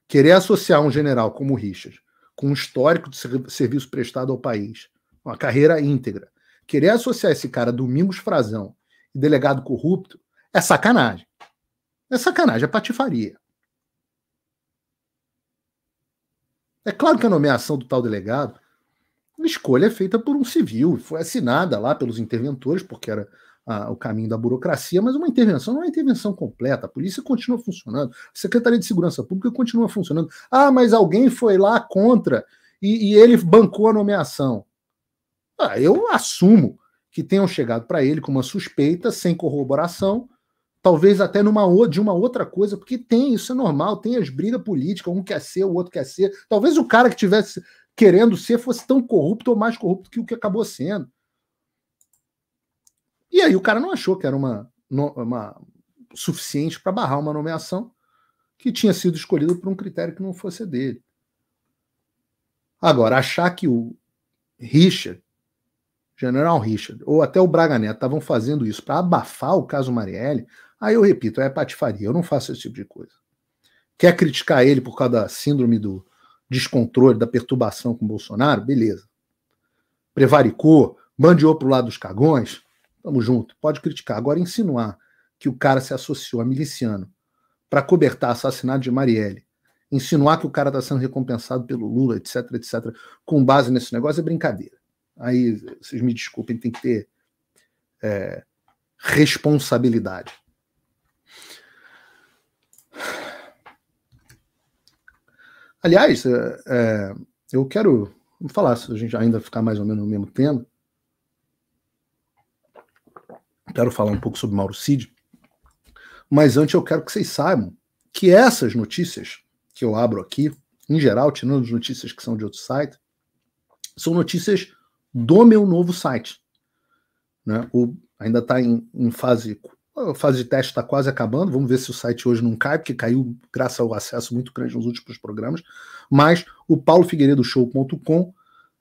S1: Querer associar um general como o Richard com um histórico de serviço prestado ao país, uma carreira íntegra, querer associar esse cara Domingos Frazão e delegado corrupto é sacanagem. É sacanagem, é patifaria. É claro que a nomeação do tal delegado, a escolha é feita por um civil, foi assinada lá pelos interventores, porque era o caminho da burocracia, mas uma intervenção não é uma intervenção completa. A polícia continua funcionando, a Secretaria de Segurança Pública continua funcionando. Ah, mas alguém foi lá contra e, e ele bancou a nomeação. Ah, eu assumo que tenham chegado para ele com uma suspeita sem corroboração, talvez até numa de uma outra coisa, porque tem, isso é normal, tem as brigas políticas, um quer ser, o outro quer ser. Talvez o cara que tivesse querendo ser fosse tão corrupto ou mais corrupto que o que acabou sendo. E aí o cara não achou que era uma, uma suficiente para barrar uma nomeação que tinha sido escolhida por um critério que não fosse dele. Agora, achar que o Richard, General Richard, ou até o Braga Neto estavam fazendo isso para abafar o caso Marielle, aí eu repito, é patifaria, eu não faço esse tipo de coisa. Quer criticar ele por causa da síndrome do descontrole, da perturbação com Bolsonaro? Beleza. Prevaricou, bandeou para o lado dos cagões? Tamo junto, pode criticar. Agora, insinuar que o cara se associou a miliciano para cobertar assassinato de Marielle, insinuar que o cara está sendo recompensado pelo Lula, etc, etc, com base nesse negócio é brincadeira. Aí, vocês me desculpem, tem que ter é, responsabilidade. Aliás, é, é eu quero falar, se a gente ainda ficar mais ou menos no mesmo tema, quero falar um pouco sobre Mauro Cid, mas antes eu quero que vocês saibam que essas notícias que eu abro aqui, em geral, tirando as notícias que são de outro site, são notícias do meu novo site. Né? O, ainda está em, em, fase. A fase de teste está quase acabando. Vamos ver se o site hoje não cai, porque caiu graças ao acesso muito grande nos últimos programas. Mas o paulofigueiredoshow.com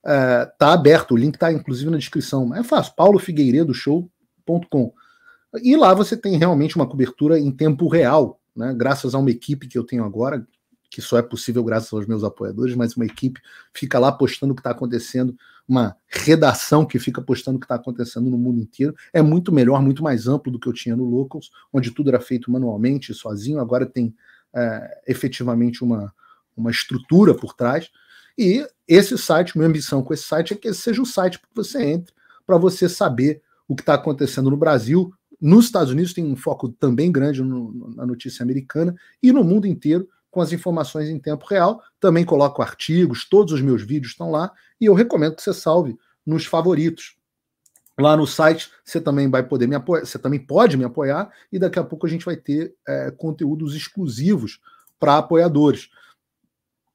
S1: está eh, é, aberto. O link está inclusive na descrição. É fácil. paulofigueiredoshow.com com E lá você tem realmente uma cobertura em tempo real, né? graças a uma equipe que eu tenho agora, que só é possível graças aos meus apoiadores, mas uma equipe fica lá postando o que está acontecendo, uma redação que fica postando o que está acontecendo no mundo inteiro. É muito melhor, muito mais amplo do que eu tinha no Locals, onde tudo era feito manualmente, sozinho. Agora tem é, efetivamente uma, uma estrutura por trás. E esse site, minha ambição com esse site é que esse seja o site que você entre para você saber o que está acontecendo no Brasil. Nos Estados Unidos tem um foco também grande no, na notícia americana e no mundo inteiro com as informações em tempo real. Também coloco artigos, todos os meus vídeos estão lá e eu recomendo que você salve nos favoritos. Lá no site você também vai poder me apoiar, você também pode me apoiar e daqui a pouco a gente vai ter é, conteúdos exclusivos para apoiadores.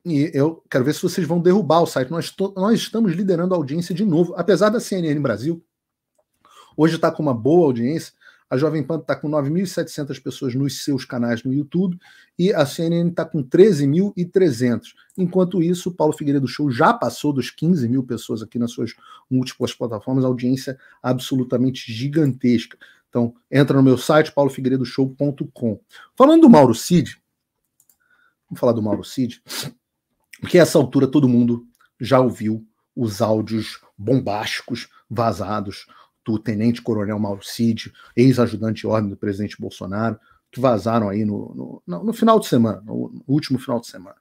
S1: E eu quero ver se vocês vão derrubar o site. Nós, nós estamos liderando a audiência de novo, apesar da CNN Brasil Hoje está com uma boa audiência. A Jovem Pan está com 9.700 pessoas nos seus canais no YouTube e a CNN está com 13.300. Enquanto isso, o Paulo Figueiredo Show já passou dos 15 mil pessoas aqui nas suas múltiplas plataformas, audiência é absolutamente gigantesca. Então, entra no meu site, paulofigueiredoshow.com. Falando do Mauro Cid, vamos falar do Mauro Cid, porque a essa altura todo mundo já ouviu os áudios bombásticos vazados do tenente-coronel Mauro Cid, ex-ajudante de ordem do presidente Bolsonaro, que vazaram aí no, no, no final de semana, no último final de semana.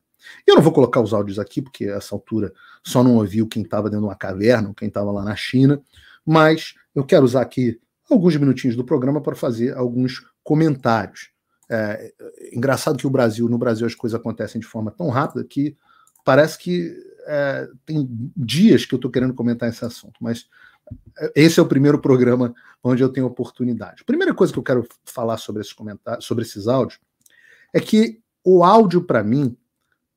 S1: Eu não vou colocar os áudios aqui, porque essa altura só não ouviu quem estava dentro de uma caverna, quem estava lá na China, mas eu quero usar aqui alguns minutinhos do programa para fazer alguns comentários. É, é, engraçado que o Brasil, no Brasil as coisas acontecem de forma tão rápida que parece que é, tem dias que eu estou querendo comentar esse assunto, mas esse é o primeiro programa onde eu tenho oportunidade. A primeira coisa que eu quero falar sobre, esse comentário, sobre esses áudios é que o áudio, para mim,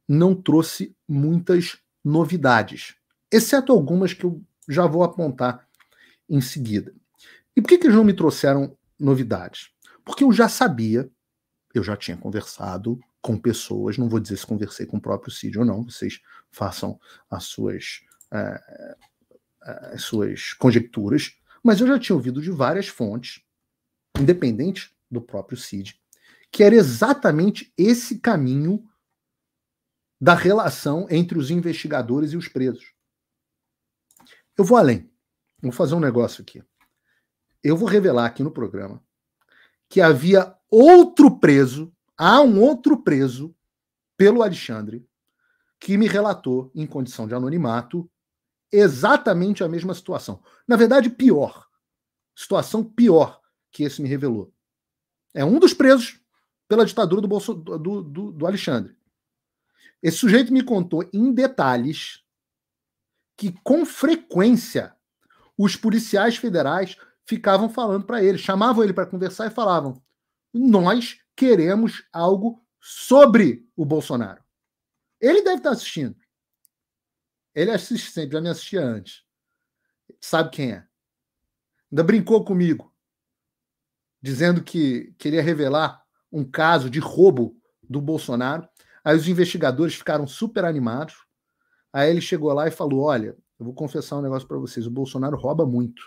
S1: não trouxe muitas novidades, exceto algumas que eu já vou apontar em seguida. E por que, que eles não me trouxeram novidades? Porque eu já sabia, eu já tinha conversado com pessoas, não vou dizer se conversei com o próprio Cid ou não, vocês façam as suas. Eh, as suas conjecturas, mas eu já tinha ouvido de várias fontes, independente do próprio Cid, que era exatamente esse caminho da relação entre os investigadores e os presos. Eu vou além. Vou fazer um negócio aqui. Eu vou revelar aqui no programa que havia outro preso, há um outro preso pelo Alexandre que me relatou em condição de anonimato exatamente a mesma situação. Na verdade, pior. Situação pior que esse me revelou. É um dos presos pela ditadura do, Bolso, do, do, do Alexandre. Esse sujeito me contou em detalhes que, com frequência, os policiais federais ficavam falando para ele, chamavam ele para conversar e falavam: Nós queremos algo sobre o Bolsonaro. Ele deve estar assistindo. Ele assiste sempre, já me assistia antes. Sabe quem é. Ainda brincou comigo, dizendo que queria revelar um caso de roubo do Bolsonaro. Aí os investigadores ficaram super animados. Aí ele chegou lá e falou: Olha, eu vou confessar um negócio para vocês. O Bolsonaro rouba muito.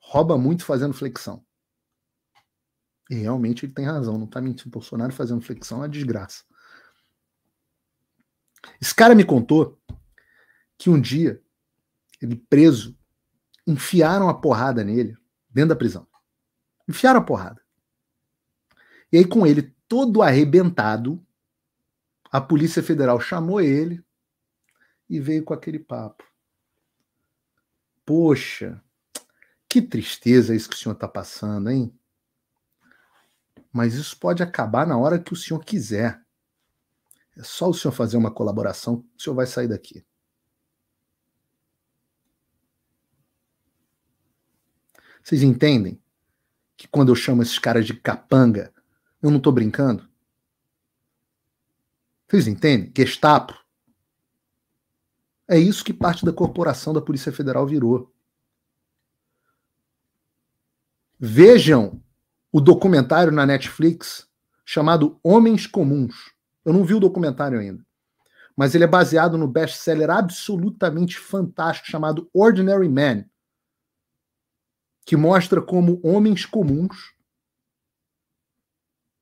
S1: Rouba muito fazendo flexão. E realmente ele tem razão, não tá mentindo. O Bolsonaro fazendo flexão é uma desgraça. Esse cara me contou que um dia, ele preso, enfiaram a porrada nele dentro da prisão. Enfiaram a porrada. E aí, com ele todo arrebentado, a Polícia Federal chamou ele e veio com aquele papo. Poxa, que tristeza isso que o senhor está passando, hein? Mas isso pode acabar na hora que o senhor quiser. É só o senhor fazer uma colaboração, o senhor vai sair daqui. Vocês entendem que quando eu chamo esses caras de capanga, eu não estou brincando? Vocês entendem? Gestapo. É isso que parte da corporação da Polícia Federal virou. Vejam o documentário na Netflix chamado Homens Comuns. Eu não vi o documentário ainda. Mas ele é baseado no best-seller absolutamente fantástico chamado Ordinary Man, que mostra como homens comuns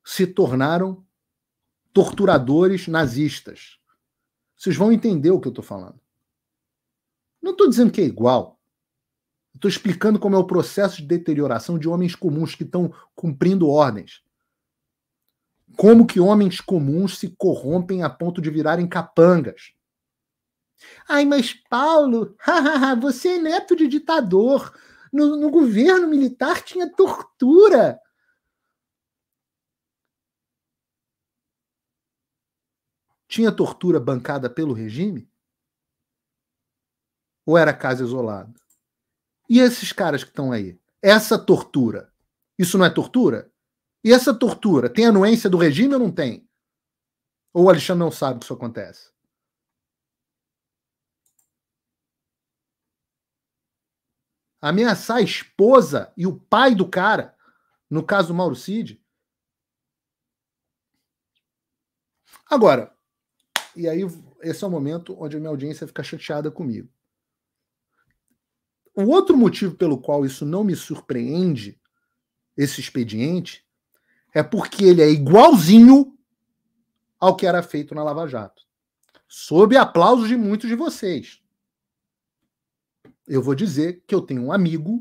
S1: se tornaram torturadores nazistas. Vocês vão entender o que eu estou falando. Não estou dizendo que é igual. Estou explicando como é o processo de deterioração de homens comuns que estão cumprindo ordens. Como que homens comuns se corrompem a ponto de virarem capangas? Ai, mas Paulo, você é neto de ditador. No, no governo militar tinha tortura. Tinha tortura bancada pelo regime? Ou era casa isolada? E esses caras que estão aí? Essa tortura, isso não é tortura? E essa tortura tem anuência do regime ou não tem? Ou o Alexandre não sabe que isso acontece? Ameaçar a esposa e o pai do cara, no caso do Mauro Cid. Agora, e aí esse é o momento onde a minha audiência fica chateada comigo. O outro motivo pelo qual isso não me surpreende, esse expediente, é porque ele é igualzinho ao que era feito na Lava Jato. Sob aplausos de muitos de vocês. Eu vou dizer que eu tenho um amigo,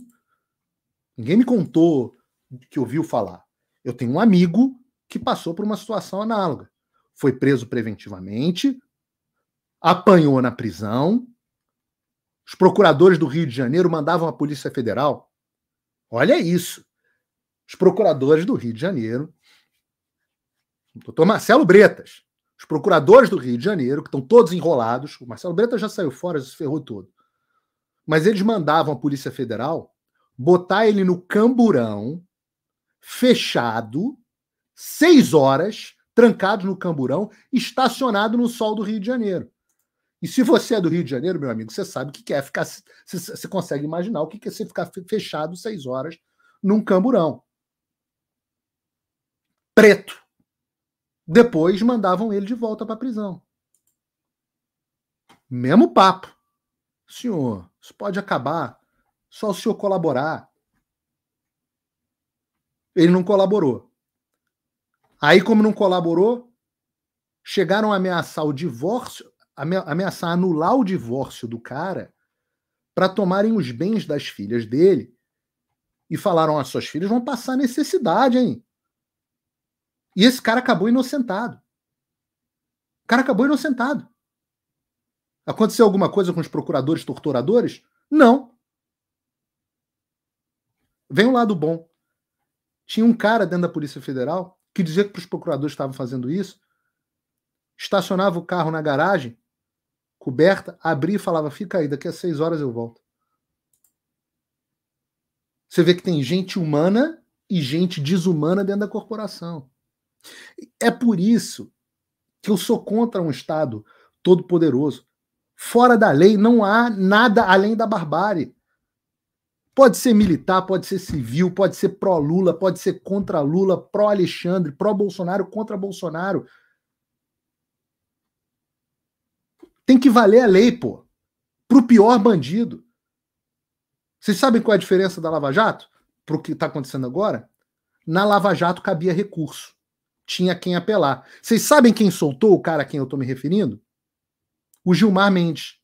S1: ninguém me contou que ouviu falar. Eu tenho um amigo que passou por uma situação análoga. Foi preso preventivamente, apanhou na prisão. Os procuradores do Rio de Janeiro mandavam a Polícia Federal. Olha isso os procuradores do Rio de Janeiro, o doutor Marcelo Bretas, os procuradores do Rio de Janeiro, que estão todos enrolados, o Marcelo Bretas já saiu fora, já se ferrou todo. Mas eles mandavam a Polícia Federal botar ele no camburão, fechado, seis horas, trancado no camburão, estacionado no sol do Rio de Janeiro. E se você é do Rio de Janeiro, meu amigo, você sabe o que é ficar. Você consegue imaginar o que é você ficar fechado seis horas num camburão preto. Depois mandavam ele de volta para a prisão. Mesmo papo. Senhor, isso pode acabar. Só o senhor colaborar. Ele não colaborou. Aí, como não colaborou, chegaram a ameaçar o divórcio, ameaçar anular o divórcio do cara para tomarem os bens das filhas dele. E falaram: as suas filhas vão passar necessidade, hein? E esse cara acabou inocentado. O cara acabou inocentado. Aconteceu alguma coisa com os procuradores torturadores? Não. Vem o um lado bom. Tinha um cara dentro da Polícia Federal que dizia que os procuradores estavam fazendo isso, estacionava o carro na garagem, coberta, abria e falava: fica aí, daqui a seis horas eu volto. Você vê que tem gente humana e gente desumana dentro da corporação. É por isso que eu sou contra um Estado todo-poderoso. Fora da lei não há nada além da barbárie. Pode ser militar, pode ser civil, pode ser pró-Lula, pode ser contra Lula, pró-Alexandre, pró-Bolsonaro, contra Bolsonaro. Tem que valer a lei, pô. Pro pior bandido. Vocês sabem qual é a diferença da Lava Jato? Pro que está acontecendo agora? Na Lava Jato cabia recurso tinha quem apelar. Vocês sabem quem soltou o cara a quem eu estou me referindo? O Gilmar Mendes.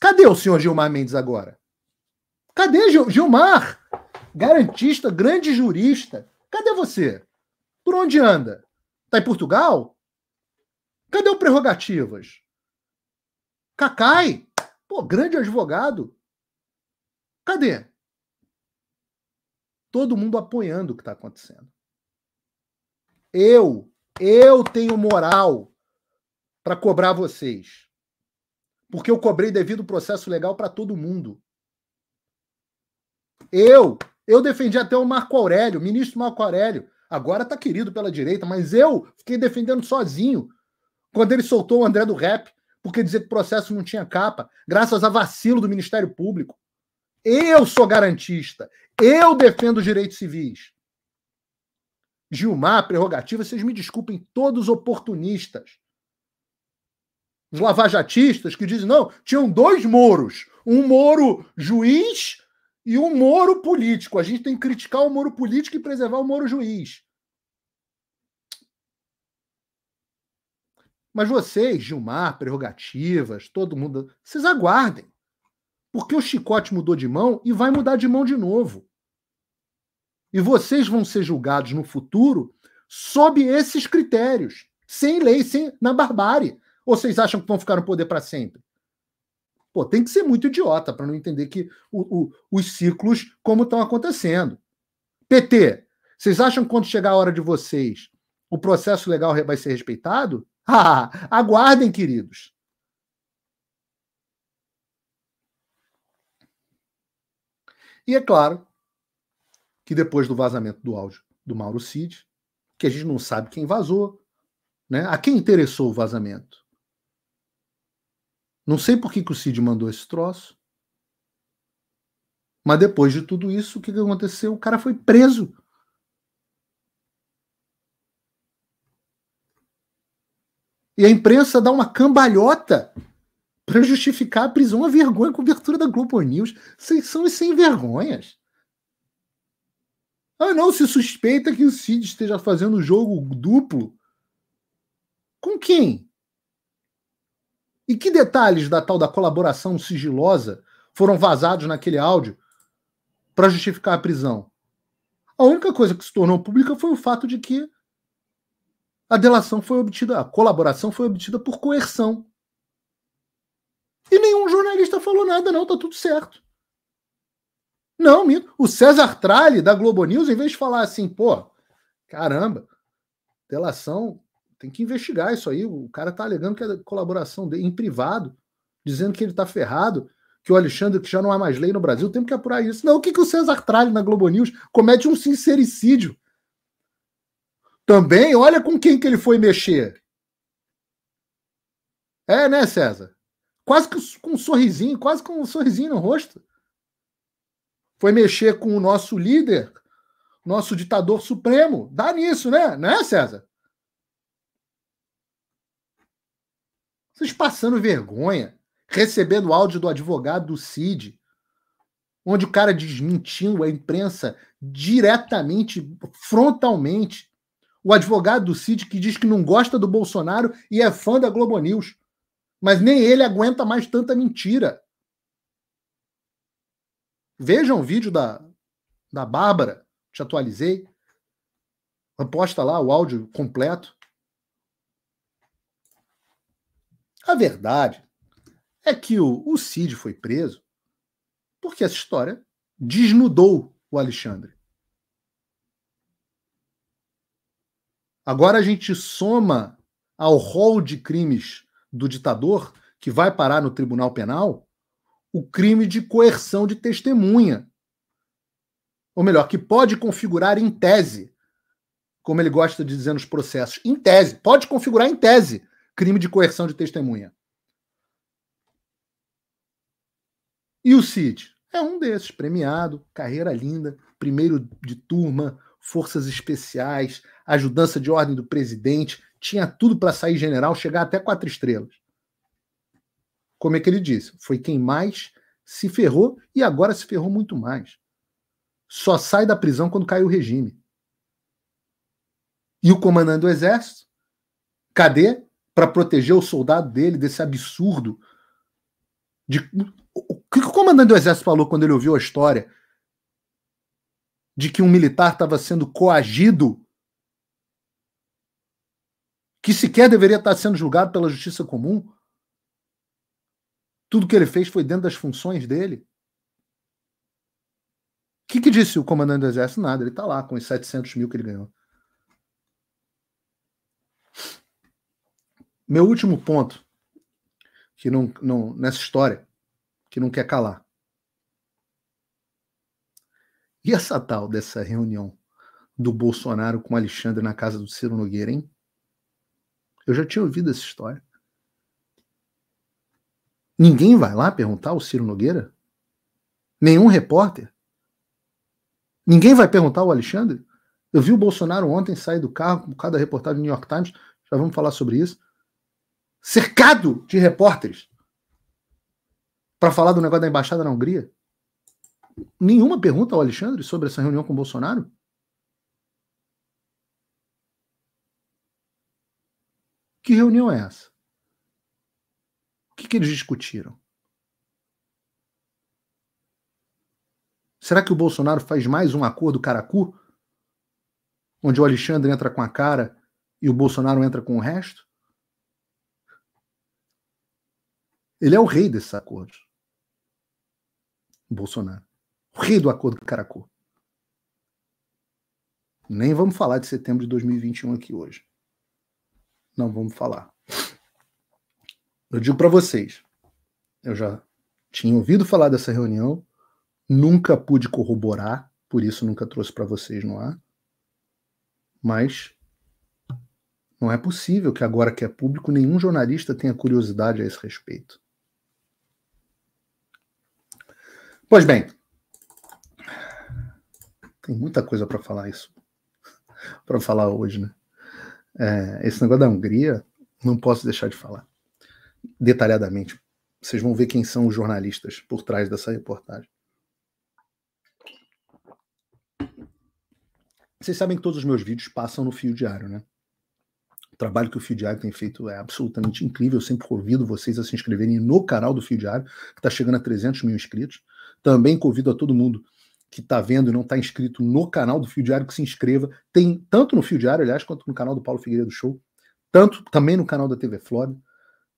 S1: Cadê o senhor Gilmar Mendes agora? Cadê Gil Gilmar? Garantista, grande jurista. Cadê você? Por onde anda? Está em Portugal? Cadê o prerrogativas? Cacai, pô, grande advogado. Cadê? todo mundo apoiando o que está acontecendo. Eu, eu tenho moral para cobrar vocês. Porque eu cobrei devido processo legal para todo mundo. Eu, eu defendi até o Marco Aurélio, o ministro Marco Aurélio. Agora está querido pela direita, mas eu fiquei defendendo sozinho quando ele soltou o André do Rap, porque dizer que o processo não tinha capa, graças a vacilo do Ministério Público. Eu sou garantista. Eu defendo os direitos civis. Gilmar, prerrogativa, vocês me desculpem, todos oportunistas. Os lavajatistas que dizem, não, tinham dois moros. Um moro juiz e um moro político. A gente tem que criticar o moro político e preservar o moro juiz. Mas vocês, Gilmar, prerrogativas, todo mundo, vocês aguardem. Porque o chicote mudou de mão e vai mudar de mão de novo. E vocês vão ser julgados no futuro sob esses critérios, sem lei, sem na barbárie. Ou vocês acham que vão ficar no poder para sempre? Pô, tem que ser muito idiota para não entender que o, o, os ciclos como estão acontecendo. PT, vocês acham que quando chegar a hora de vocês, o processo legal vai ser respeitado? Ah, aguardem, queridos. E é claro que depois do vazamento do áudio do Mauro Cid, que a gente não sabe quem vazou, né? a quem interessou o vazamento. Não sei por que, que o Cid mandou esse troço. Mas depois de tudo isso, o que, que aconteceu? O cara foi preso. E a imprensa dá uma cambalhota para justificar a prisão, a vergonha, a cobertura da Globo News. Vocês são os sem vergonhas. Ah, não, se suspeita que o Cid esteja fazendo jogo duplo. Com quem? E que detalhes da tal da colaboração sigilosa foram vazados naquele áudio para justificar a prisão? A única coisa que se tornou pública foi o fato de que a delação foi obtida, a colaboração foi obtida por coerção. E nenhum jornalista falou nada, não, tá tudo certo. Não, minto. O César Tralli, da Globo News, em vez de falar assim, pô, caramba, delação, tem que investigar isso aí. O cara tá alegando que é colaboração dele, em privado, dizendo que ele tá ferrado, que o Alexandre, que já não há mais lei no Brasil, tem que apurar isso. Não, o que, que o César Tralli na Globo News comete um sincericídio? Também, olha com quem que ele foi mexer. É, né, César? Quase que com um sorrisinho, quase com um sorrisinho no rosto foi mexer com o nosso líder, nosso ditador supremo. Dá nisso, né? Não é, César? Vocês passando vergonha, recebendo áudio do advogado do Cid, onde o cara desmentiu a imprensa diretamente, frontalmente. O advogado do Cid que diz que não gosta do Bolsonaro e é fã da Globo News. Mas nem ele aguenta mais tanta mentira. Vejam o vídeo da, da Bárbara, te atualizei. Posta lá o áudio completo. A verdade é que o, o Cid foi preso porque essa história desnudou o Alexandre. Agora a gente soma ao rol de crimes do ditador que vai parar no Tribunal Penal o crime de coerção de testemunha. Ou melhor, que pode configurar em tese, como ele gosta de dizer nos processos, em tese, pode configurar em tese crime de coerção de testemunha. E o Cid? É um desses, premiado, carreira linda, primeiro de turma, forças especiais, ajudança de ordem do presidente, tinha tudo para sair general, chegar até quatro estrelas como é que ele disse, foi quem mais se ferrou e agora se ferrou muito mais. Só sai da prisão quando cai o regime. E o comandante do exército, cadê? Para proteger o soldado dele desse absurdo. De... O que o comandante do exército falou quando ele ouviu a história de que um militar estava sendo coagido, que sequer deveria estar tá sendo julgado pela justiça comum? Tudo que ele fez foi dentro das funções dele. O que, que disse o comandante do exército? Nada, ele está lá com os 700 mil que ele ganhou. Meu último ponto, que não, não nessa história, que não quer calar. E essa tal dessa reunião do Bolsonaro com Alexandre na casa do Ciro Nogueira, hein? Eu já tinha ouvido essa história. Ninguém vai lá perguntar ao Ciro Nogueira? Nenhum repórter? Ninguém vai perguntar ao Alexandre? Eu vi o Bolsonaro ontem sair do carro, com cada reportagem do New York Times, já vamos falar sobre isso, cercado de repórteres para falar do negócio da embaixada na Hungria. Nenhuma pergunta ao Alexandre sobre essa reunião com o Bolsonaro? Que reunião é essa? que, que eles discutiram? Será que o Bolsonaro faz mais um acordo caracu? Onde o Alexandre entra com a cara e o Bolsonaro entra com o resto? Ele é o rei desses acordos. O Bolsonaro. O rei do acordo caracu. Nem vamos falar de setembro de 2021 aqui hoje. Não vamos falar. Eu digo para vocês, eu já tinha ouvido falar dessa reunião, nunca pude corroborar, por isso nunca trouxe para vocês no ar. Mas não é possível que agora que é público nenhum jornalista tenha curiosidade a esse respeito. Pois bem, tem muita coisa para falar isso, para falar hoje, né? É, esse negócio da Hungria, não posso deixar de falar detalhadamente. Vocês vão ver quem são os jornalistas por trás dessa reportagem. Vocês sabem que todos os meus vídeos passam no Fio Diário, né? O trabalho que o Fio Diário tem feito é absolutamente incrível. Eu sempre convido vocês a se inscreverem no canal do Fio Diário, que está chegando a 300 mil inscritos. Também convido a todo mundo que está vendo e não está inscrito no canal do Fio Diário que se inscreva. Tem tanto no Fio Diário, aliás, quanto no canal do Paulo Figueiredo Show, tanto também no canal da TV Flórida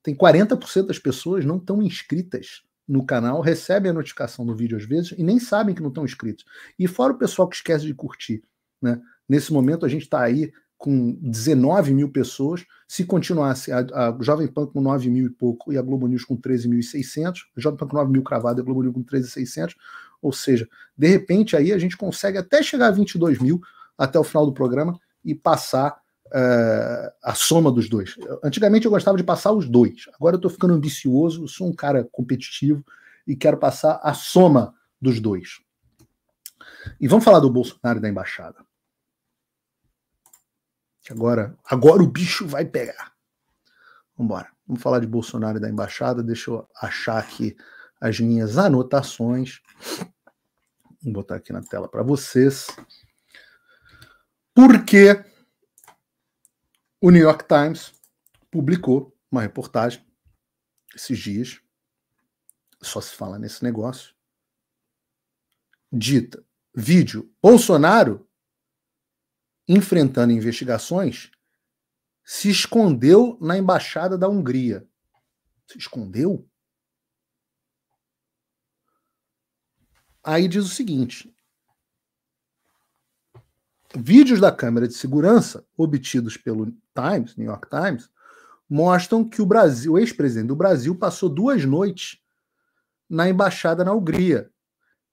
S1: tem 40% das pessoas não estão inscritas no canal, recebem a notificação do vídeo às vezes e nem sabem que não estão inscritos. E fora o pessoal que esquece de curtir. Né? Nesse momento a gente está aí com 19 mil pessoas. Se continuasse a, a, Jovem Pan com 9 mil e pouco e a Globo News com 13.600, Jovem Pan com 9 mil cravado e a Globo News com 13.600, ou seja, de repente aí a gente consegue até chegar a 22 mil até o final do programa e passar uh, a soma dos dois. Antigamente eu gostava de passar os dois. Agora eu estou ficando ambicioso, sou um cara competitivo e quero passar a soma dos dois. E vamos falar do Bolsonaro e da embaixada. agora, agora o bicho vai pegar. Vamos embora. Vamos falar de Bolsonaro e da embaixada. Deixa eu achar aqui as minhas anotações. Vou botar aqui na tela para vocês. Porque o New York Times publicou uma reportagem esses dias, só se fala nesse negócio, dita: vídeo Bolsonaro enfrentando investigações se escondeu na embaixada da Hungria. Se escondeu? Aí diz o seguinte: Vídeos da câmera de segurança obtidos pelo Times, New York Times, mostram que o Brasil, o ex-presidente do Brasil passou duas noites na embaixada na Hungria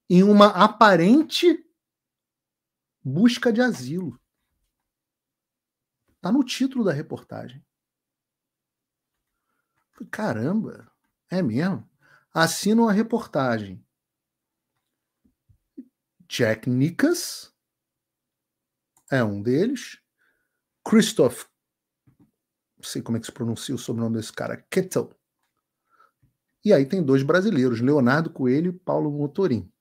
S1: em uma aparente busca de asilo. Tá no título da reportagem. Caramba, é mesmo? Assina a reportagem. Jack Nickas é um deles. Christoph, não sei como é que se pronuncia o sobrenome desse cara, Kettle. E aí tem dois brasileiros, Leonardo Coelho e Paulo Motorim.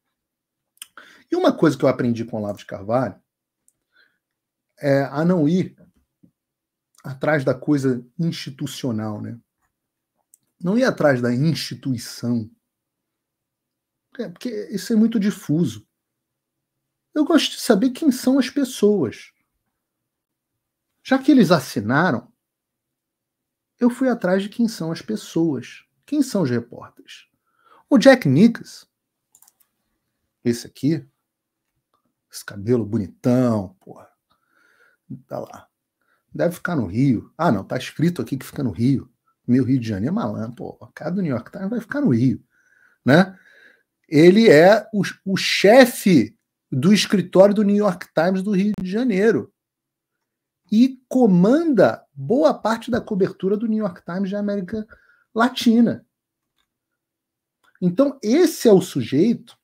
S1: E uma coisa que eu aprendi com o Olavo de Carvalho é a não ir atrás da coisa institucional, né? Não ir atrás da instituição. É, porque isso é muito difuso. Eu gosto de saber quem são as pessoas. Já que eles assinaram, eu fui atrás de quem são as pessoas, quem são os repórteres. O Jack Nicklaus, esse aqui, esse cabelo bonitão, porra, tá lá. Deve ficar no Rio. Ah, não, tá escrito aqui que fica no Rio. Meu Rio de Janeiro é malandro, pô. Cara do New York Times vai ficar no Rio, né? Ele é o, o chefe do escritório do New York Times do Rio de Janeiro e comanda boa parte da cobertura do New York Times da América Latina. Então, esse é o sujeito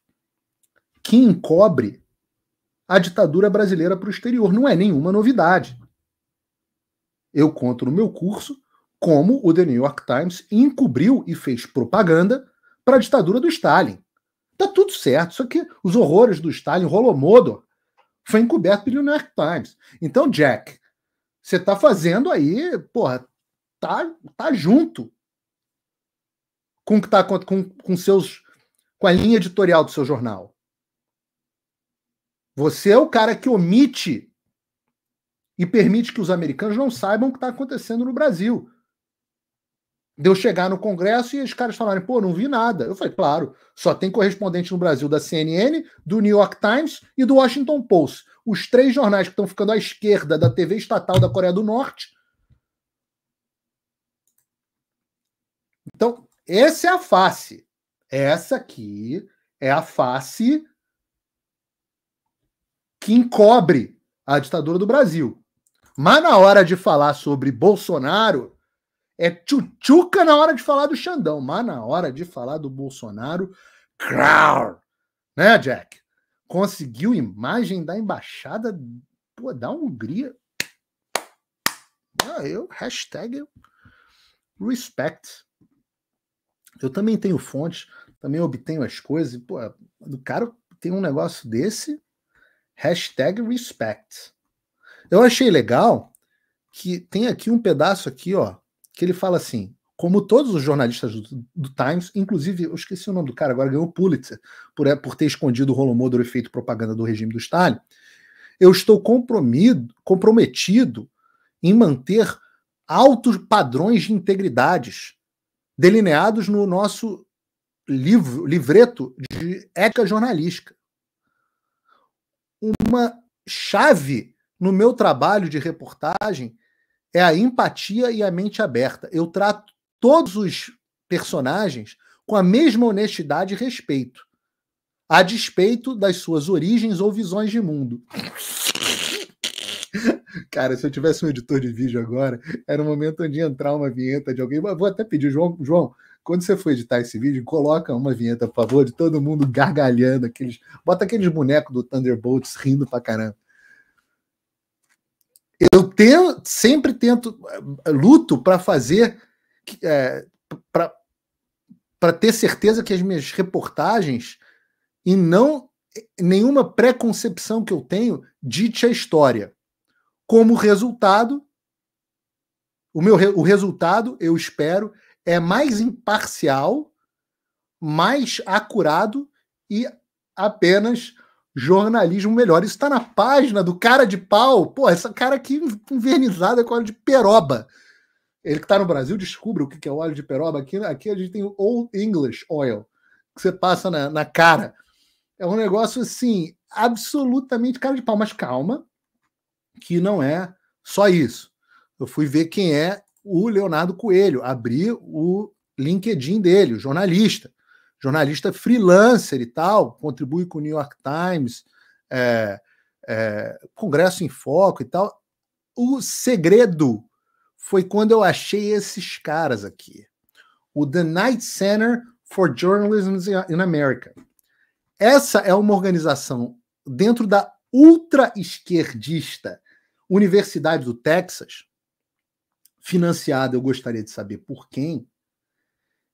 S1: que encobre a ditadura brasileira para o exterior. Não é nenhuma novidade. Eu conto no meu curso como o The New York Times encobriu e fez propaganda para a ditadura do Stalin. Tá tudo certo. Só que os horrores do Stalin, Holomodo, foi encoberto pelo New York Times. Então, Jack, você tá fazendo aí, porra, tá, tá junto com que tá com, com seus com a linha editorial do seu jornal. Você é o cara que omite e permite que os americanos não saibam o que está acontecendo no Brasil de eu chegar no Congresso e os caras falarem, pô, não vi nada. Eu falei, claro, só tem correspondente no Brasil da CNN, do New York Times e do Washington Post. Os três jornais que estão ficando à esquerda da TV estatal da Coreia do Norte. Então, essa é a face. Essa aqui é a face que encobre a ditadura do Brasil. Mas na hora de falar sobre Bolsonaro, é tchutchuca na hora de falar do Xandão, mas na hora de falar do Bolsonaro, crowd. Né, Jack? Conseguiu imagem da embaixada pô, da Hungria. Ah, eu, hashtag respect. Eu também tenho fontes, também obtenho as coisas. Pô, do cara tem um negócio desse, hashtag respect. Eu achei legal que tem aqui um pedaço aqui, ó, que ele fala assim, como todos os jornalistas do, do, Times, inclusive, eu esqueci o nome do cara, agora ganhou o Pulitzer, por, é, por ter escondido o Holodomor e feito propaganda do regime do Stalin, eu estou comprometido em manter altos padrões de integridades delineados no nosso livro, livreto de ética jornalística. Uma chave no meu trabalho de reportagem é a empatia e a mente aberta. Eu trato todos os personagens com a mesma honestidade e respeito, a despeito das suas origens ou visões de mundo. Cara, se eu tivesse um editor de vídeo agora, era o momento de entrar uma vinheta de alguém. Vou até pedir, João, João, quando você for editar esse vídeo, coloca uma vinheta, por favor, de todo mundo gargalhando, aqueles, bota aqueles bonecos do Thunderbolts rindo pra caramba. Eu tenho, sempre tento, eh, luto para fazer, é, eh, para ter certeza que as minhas reportagens, e não eh, nenhuma preconcepção que eu tenho, dite a história. Como resultado, o, meu, o resultado, eu espero, é mais imparcial, mais acurado e apenas jornalismo melhor. Isso está na página do cara de pau. Pô, essa cara aqui envernizada com óleo de peroba. Ele que está no Brasil, descubra o que é óleo de peroba. Aqui, aqui a gente tem o Old English Oil, que você passa na, na cara. É um negócio assim, absolutamente cara de pau. Mas calma, que não é só isso. Eu fui ver quem é o Leonardo Coelho, abri o LinkedIn dele, o jornalista jornalista freelancer e tal, contribui com o New York Times, é, é, Congresso em Foco e tal. O segredo foi quando eu achei esses caras aqui. O The Knight Center for Journalism in America. Essa é uma organização dentro da ultra-esquerdista Universidade do Texas, financiada, eu gostaria de saber por quem,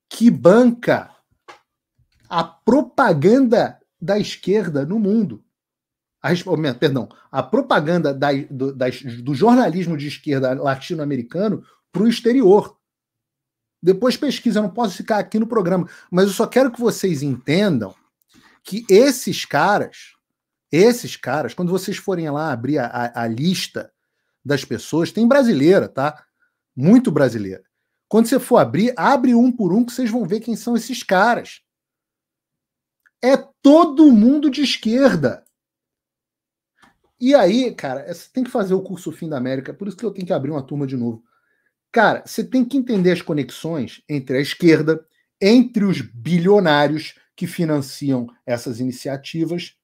S1: que banca a propaganda da esquerda no mundo. A, perdão, a propaganda da, do, do jornalismo de esquerda latino-americano para o exterior. Depois pesquisa, eu não posso ficar aqui no programa, mas eu só quero que vocês entendam que esses caras, esses caras, quando vocês forem lá abrir a, a, a lista das pessoas, tem brasileira, tá? Muito brasileira. Quando você for abrir, abre um por um que vocês vão ver quem são esses caras. É todo mundo de esquerda. E aí, cara, é, você tem que fazer o curso Fim da América, é por isso que eu tenho que abrir uma turma de novo. Cara, você tem que entender as conexões entre a esquerda, entre os bilionários que financiam essas iniciativas,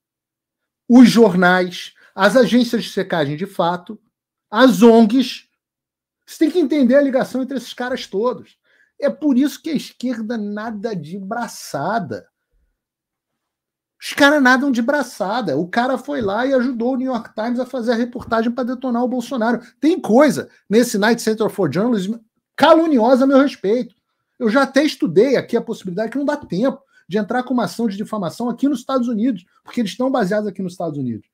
S1: os jornais, as agências de secagem de fato, as ONGs. Você tem que entender a ligação entre esses caras todos. É por isso que a esquerda nada de braçada. Os caras nadam de braçada. O cara foi lá e ajudou o New York Times a fazer a reportagem para detonar o Bolsonaro. Tem coisa nesse Night Center for Journalism caluniosa a meu respeito. Eu já até estudei aqui a possibilidade que não dá tempo de entrar com uma ação de difamação aqui nos Estados Unidos, porque eles estão baseados aqui nos Estados Unidos.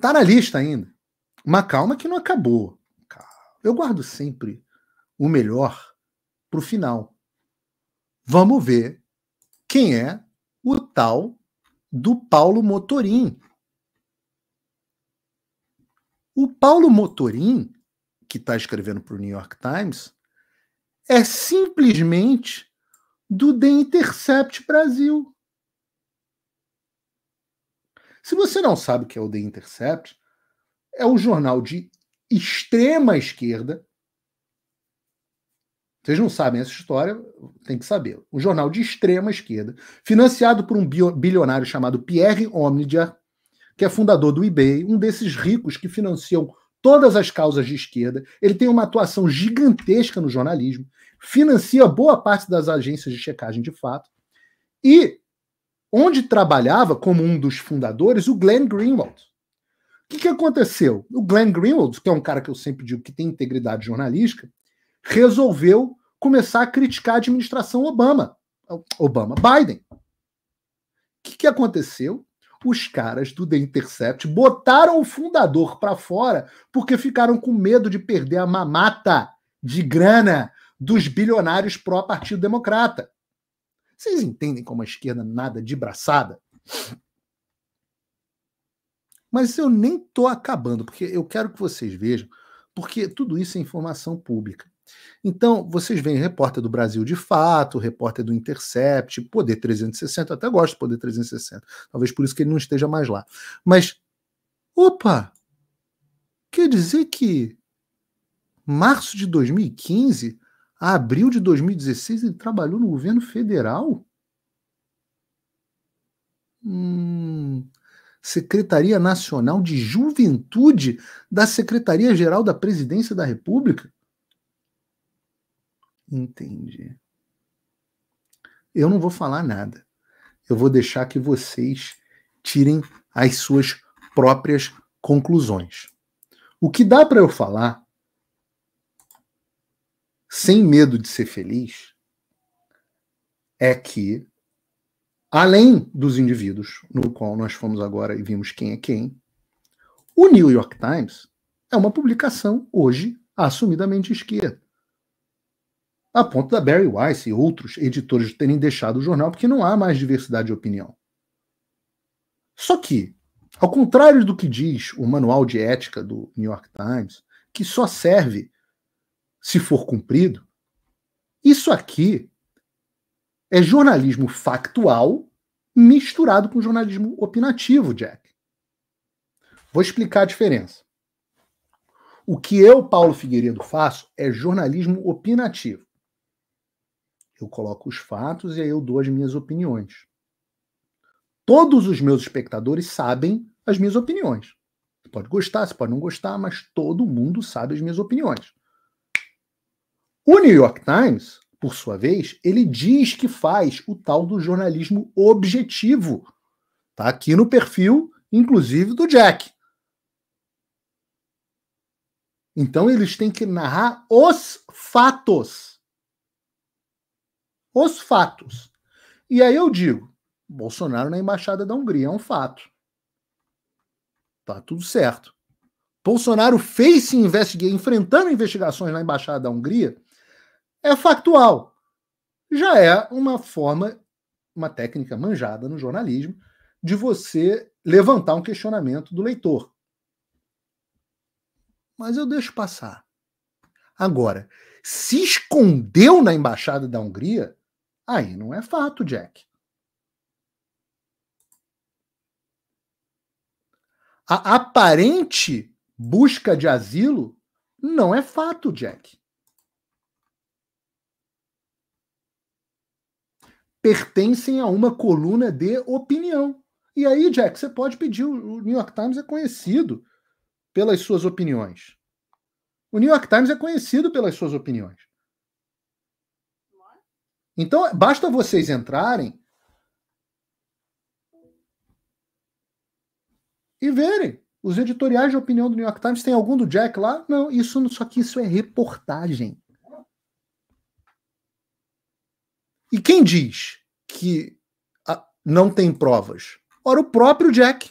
S1: Tá na lista ainda. Mas calma que não acabou. Eu guardo sempre o melhor para o final Vamos ver quem é o tal do Paulo Motorim. O Paulo Motorim, que está escrevendo para o New York Times, é simplesmente do The Intercept Brasil. Se você não sabe o que é o The Intercept, é o jornal de extrema esquerda vocês não sabem essa história, tem que saber. Um jornal de extrema esquerda, financiado por um bilionário chamado Pierre Omnidia, que é fundador do eBay, um desses ricos que financiam todas as causas de esquerda. Ele tem uma atuação gigantesca no jornalismo, financia boa parte das agências de checagem de fato. E onde trabalhava como um dos fundadores o Glenn Greenwald. O que, que aconteceu? O Glenn Greenwald, que é um cara que eu sempre digo que tem integridade jornalística, resolveu começar a criticar a administração Obama. Obama, Biden. O que, que aconteceu? Os caras do The Intercept botaram o fundador para fora porque ficaram com medo de perder a mamata de grana dos bilionários pró-Partido Democrata. Vocês entendem como a esquerda nada de braçada? Mas eu nem tô acabando, porque eu quero que vocês vejam, porque tudo isso é informação pública. Então, vocês veem repórter do Brasil de fato, repórter do Intercept, Poder 360, até gosto do Poder 360, talvez por isso que ele não esteja mais lá. Mas, opa, quer dizer que março de 2015 a abril de 2016 ele trabalhou no governo federal? Hum, Secretaria Nacional de Juventude da Secretaria-Geral da Presidência da República? entende. Eu não vou falar nada. Eu vou deixar que vocês tirem as suas próprias conclusões. O que dá para eu falar, sem medo de ser feliz, é que, além dos indivíduos, no qual nós fomos agora e vimos quem é quem, o New York Times é uma publicação hoje assumidamente esquerda a ponto da Barry Weiss e outros editores terem deixado o jornal porque não há mais diversidade de opinião. Só que, ao contrário do que diz o manual de ética do New York Times, que só serve se for cumprido, isso aqui é jornalismo factual misturado com jornalismo opinativo, Jack. Vou explicar a diferença. O que eu, Paulo Figueiredo, faço é jornalismo opinativo. Eu coloco os fatos e aí eu dou as minhas opiniões. Todos os meus espectadores sabem as minhas opiniões. Você pode gostar, você pode não gostar, mas todo mundo sabe as minhas opiniões. O New York Times, por sua vez, ele diz que faz o tal do jornalismo objetivo. Tá aqui no perfil, inclusive, do Jack. Então eles têm que narrar os fatos os fatos. E aí eu digo: Bolsonaro na embaixada da Hungria é um fato. Tá tudo certo. Bolsonaro fez se investigar, enfrentando investigações na embaixada da Hungria, é factual. Já é uma forma, uma técnica manjada no jornalismo, de você levantar um questionamento do leitor. Mas eu deixo passar. Agora, se escondeu na embaixada da Hungria, Aí não é fato, Jack. A aparente busca de asilo não é fato, Jack. Pertencem a uma coluna de opinião. E aí, Jack, você pode pedir. O New York Times é conhecido pelas suas opiniões. O New York Times é conhecido pelas suas opiniões. Então, basta vocês entrarem e verem. Os editoriais de opinião do New York Times tem algum do Jack lá? Não, isso só que isso é reportagem. E quem diz que ah, não tem provas? Ora, o próprio Jack.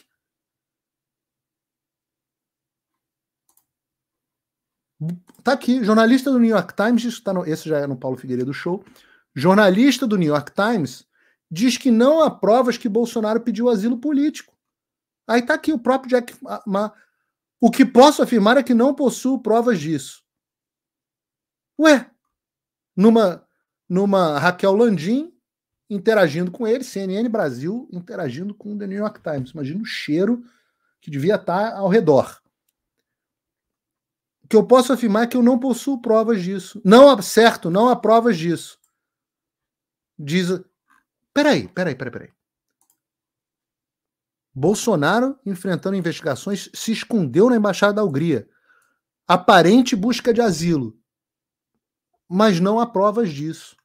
S1: Tá aqui, jornalista do New York Times, isso tá no, esse já é no Paulo Figueiredo Show. Jornalista do New York Times diz que não há provas que Bolsonaro pediu asilo político. Aí está aqui o próprio Jack Ma. O que posso afirmar é que não possuo provas disso. Ué, numa, numa Raquel Landim interagindo com ele, CNN Brasil interagindo com o The New York Times. Imagina o cheiro que devia estar tá ao redor. O que eu posso afirmar é que eu não possuo provas disso. Não há, certo, não há provas disso diz. Peraí, peraí, peraí, peraí. Bolsonaro, enfrentando investigações, se escondeu na embaixada da Hungria. Aparente busca de asilo. Mas não há provas disso.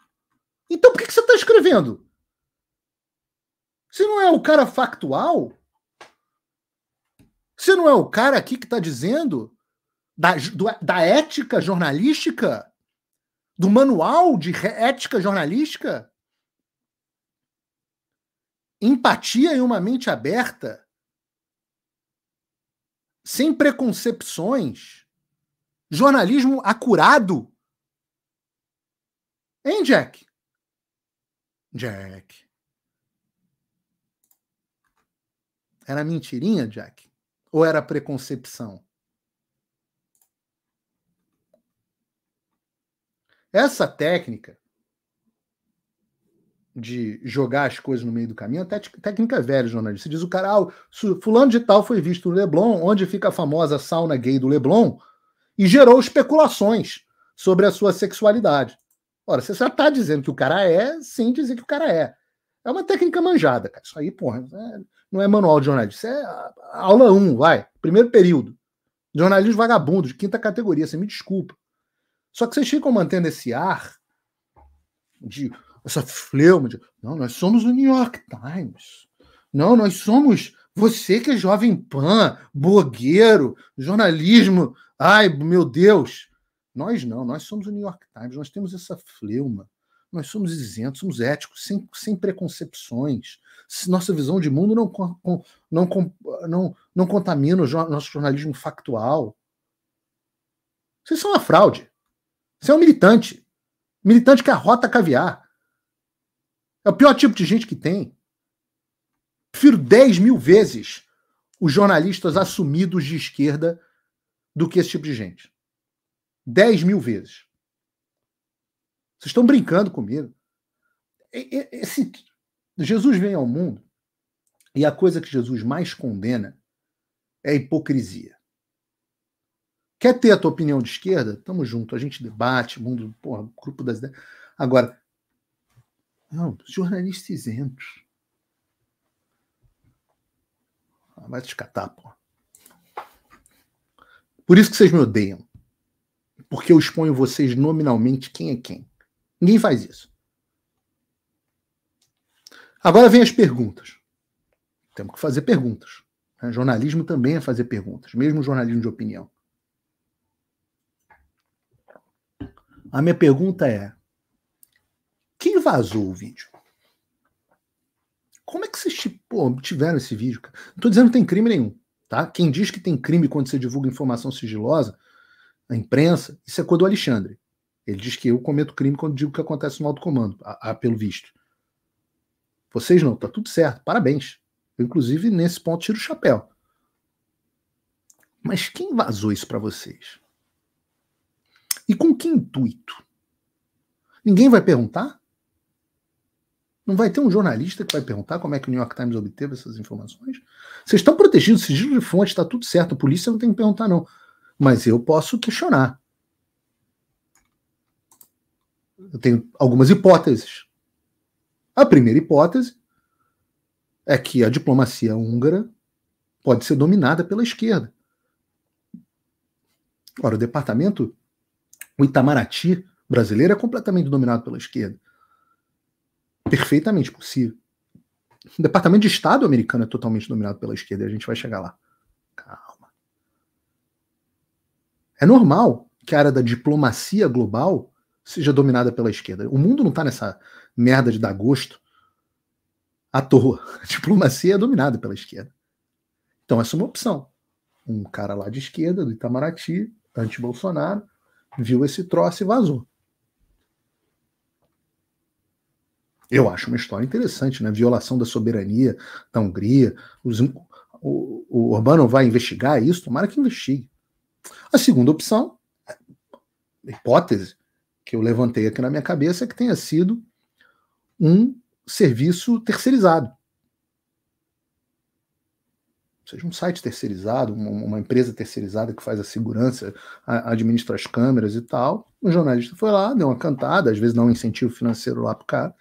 S1: Então por que, você está escrevendo? Você não é o cara factual? Você não é o cara aqui que está dizendo da, do, da ética jornalística? Do manual de ética jornalística? Empatia e uma mente aberta, sem preconcepções, jornalismo acurado. Hein, Jack? Jack. Era mentirinha, Jack? Ou era preconcepção? Essa técnica de jogar as coisas no meio do caminho, até técnica é velha, jornalista. Diz o cara, ah, fulano de tal foi visto no Leblon, onde fica a famosa sauna gay do Leblon, e gerou especulações sobre a sua sexualidade. Ora, você já está dizendo que o cara é, sem dizer que o cara é. É uma técnica manjada, cara. Isso aí, porra, é, não é manual de jornalismo. Isso é aula 1, um, vai. Primeiro período. Jornalismo vagabundo, de quinta categoria, você me desculpa. Só que vocês ficam mantendo esse ar de essa fleuma de não, nós somos o New York Times. Não, nós somos você que é jovem pan, blogueiro, jornalismo. Ai, meu Deus. Nós não, nós somos o New York Times, nós temos essa fleuma. Nós somos isentos, somos éticos, sem, sem preconcepções. Nossa visão de mundo não, não, não, não contamina o nosso jornalismo factual. Vocês são uma fraude. Você é um militante. Militante que arrota caviar. É o pior tipo de gente que tem. Prefiro 10 mil vezes os jornalistas assumidos de esquerda do que esse tipo de gente. 10 mil vezes. Vocês estão brincando comigo. Esse, Jesus vem ao mundo e a coisa que Jesus mais condena é a hipocrisia. Quer ter a tua opinião de esquerda? Tamo junto, a gente debate, mundo, porra, grupo das ideias. Agora, não, jornalistas isentos. Ah, vai te catar, pô. Por isso que vocês me odeiam. Porque eu exponho vocês nominalmente quem é quem. Ninguém faz isso. Agora vem as perguntas. Temos que fazer perguntas. Né? Jornalismo também é fazer perguntas, mesmo jornalismo de opinião. A minha pergunta é: quem vazou o vídeo? Como é que vocês tipo, tiveram esse vídeo? Não estou dizendo que tem crime nenhum. Tá? Quem diz que tem crime quando você divulga informação sigilosa, a imprensa, isso é coisa do Alexandre. Ele diz que eu cometo crime quando digo que acontece no alto comando, a, a, pelo visto. Vocês não, tá tudo certo, parabéns. Eu, inclusive, nesse ponto, tiro o chapéu. Mas quem vazou isso para vocês? E com que intuito? Ninguém vai perguntar? Não vai ter um jornalista que vai perguntar como é que o New York Times obteve essas informações? Vocês estão protegidos, sigilo de fonte, está tudo certo, a polícia não tem que perguntar, não. Mas eu posso questionar. Eu tenho algumas hipóteses. A primeira hipótese é que a diplomacia húngara pode ser dominada pela esquerda. Ora, o departamento, o Itamaraty brasileiro, é completamente dominado pela esquerda perfeitamente possível. O Departamento de Estado americano é totalmente dominado pela esquerda, e a gente vai chegar lá. Calma. É normal que a área da diplomacia global seja dominada pela esquerda. O mundo não tá nessa merda de dar gosto à toa. A diplomacia é dominada pela esquerda. Então essa é uma opção. Um cara lá de esquerda, do Itamaraty, anti-Bolsonaro, viu esse troço e vazou. Eu acho uma história interessante, né? Violação da soberania da Hungria. Os, o, o Urbano vai investigar isso, tomara que investigue. A segunda opção, hipótese que eu levantei aqui na minha cabeça, é que tenha sido um serviço terceirizado. Ou seja, um site terceirizado, uma, empresa terceirizada que faz a segurança, administra as câmeras e tal. O jornalista foi lá, deu uma cantada, às vezes dá um incentivo financeiro lá o cara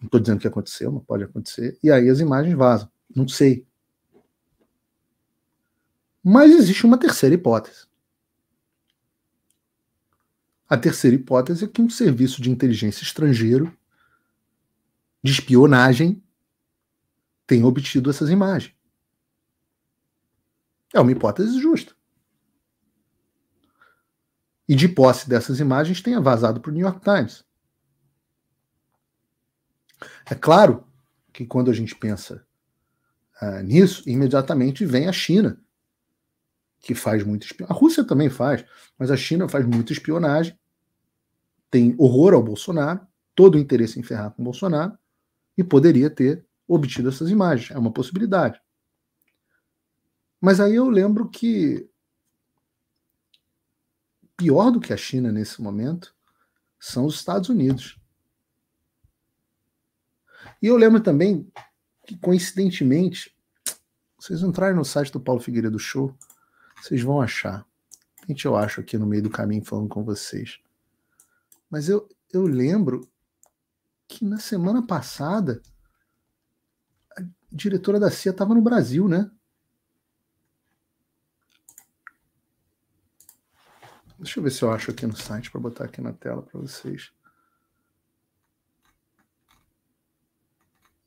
S1: não estou dizendo que aconteceu, mas pode acontecer. E aí as imagens vazam. Não sei. Mas existe uma terceira hipótese. A terceira hipótese é que um serviço de inteligência estrangeiro, de espionagem, tenha obtido essas imagens. É uma hipótese justa. E de posse dessas imagens tenha vazado para o New York Times. É claro que quando a gente pensa ah, nisso, imediatamente vem a China, que faz muita espionagem. A Rússia também faz, mas a China faz muita espionagem, tem horror ao Bolsonaro, todo o interesse em ferrar com o Bolsonaro, e poderia ter obtido essas imagens. É uma possibilidade. Mas aí eu lembro que pior do que a China nesse momento são os Estados Unidos. E eu lembro também que, coincidentemente, vocês entrarem no site do Paulo Figueiredo Show, vocês vão achar. A gente eu acho aqui no meio do caminho falando com vocês. Mas eu, eu lembro que na semana passada a diretora da CIA estava no Brasil, né? Deixa eu ver se eu acho aqui no site para botar aqui na tela para vocês.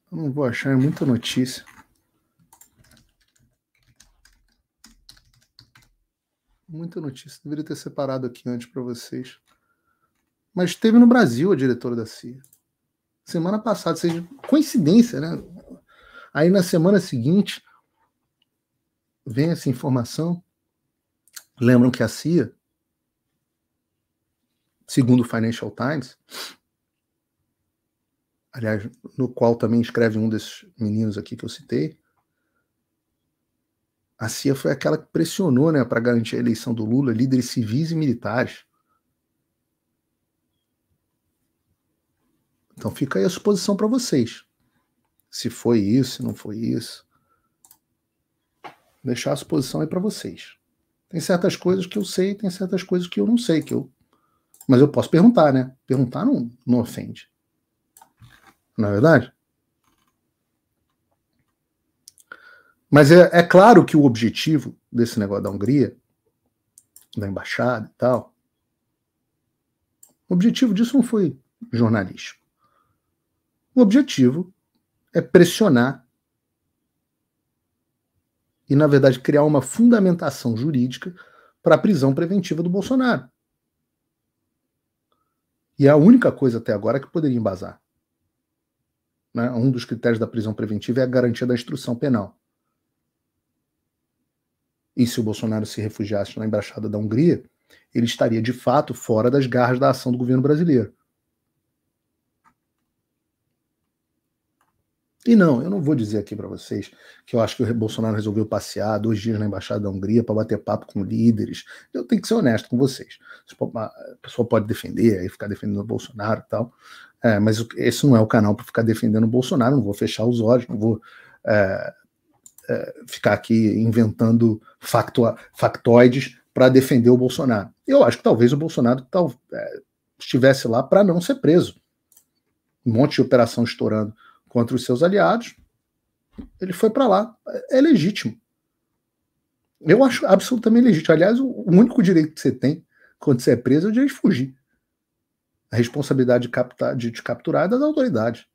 S1: Eu não vou achar, é muita notícia. Muita notícia. Deveria ter separado aqui antes para vocês. Mas teve no Brasil a diretora da CIA. Semana passada, seja coincidência, né? Aí na semana seguinte vem essa informação. Lembram que a CIA, segundo o Financial Times, aliás, no qual também escreve um desses meninos aqui que eu citei, a CIA foi aquela que pressionou né, para garantir a eleição do Lula, líderes civis e militares. Então fica aí a suposição para vocês. Se foi isso, se não foi isso. Vou deixar a suposição aí para vocês. Tem certas coisas que eu sei, tem certas coisas que eu não sei, que eu mas eu posso perguntar, né? Perguntar não, não ofende não é verdade? Mas é, é claro que o objetivo desse negócio da Hungria, da embaixada e tal, o objetivo disso não foi jornalístico. O objetivo é pressionar e, na verdade, criar uma fundamentação jurídica para a prisão preventiva do Bolsonaro. E é a única coisa até agora que poderia embasar né, um dos critérios da prisão preventiva é a garantia da instrução penal. E se o Bolsonaro se refugiasse na embaixada da Hungria, ele estaria de fato fora das garras da ação do governo brasileiro. E não, eu não vou dizer aqui para vocês que eu acho que o Bolsonaro resolveu passear dois dias na embaixada da Hungria para bater papo com líderes. Eu tenho que ser honesto com vocês. A pessoa pode defender, aí ficar defendendo o Bolsonaro e tal, é, mas esse não é o canal para ficar defendendo o Bolsonaro, não vou fechar os olhos, não vou é, é, ficar aqui inventando factoides para defender o Bolsonaro. Eu acho que talvez o Bolsonaro tal, é, estivesse lá para não ser preso. Um monte de operação estourando contra os seus aliados, ele foi para lá. É, é legítimo. Eu acho absolutamente legítimo. Aliás, o único direito que você tem quando você é preso é o direito de fugir. A responsabilidade de, captar, de te capturar é da autoridade.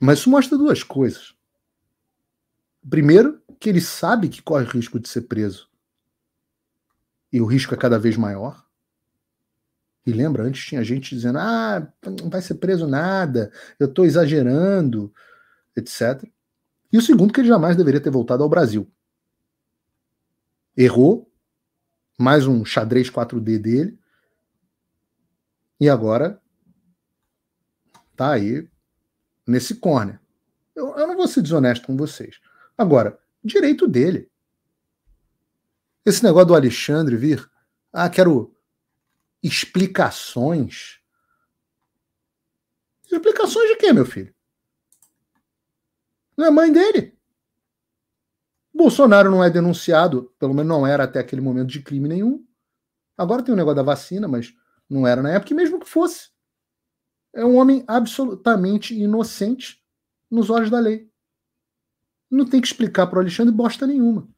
S1: Mas isso mostra duas coisas. Primeiro, que ele sabe que corre risco de ser preso. E o risco é cada vez maior. E lembra, antes tinha gente dizendo: ah, não vai ser preso nada, eu estou exagerando, etc. E o segundo, que ele jamais deveria ter voltado ao Brasil. Errou, mais um xadrez 4D dele, e agora tá aí nesse corner. Eu, eu não vou ser desonesto com vocês. Agora, direito dele. Esse negócio do Alexandre vir, ah, quero explicações. Explicações de quê, meu filho? Não é mãe dele. Bolsonaro não é denunciado, pelo menos não era até aquele momento de crime nenhum. Agora tem o negócio da vacina, mas não era na época, e mesmo que fosse, é um homem absolutamente inocente nos olhos da lei. Não tem que explicar para o Alexandre bosta nenhuma.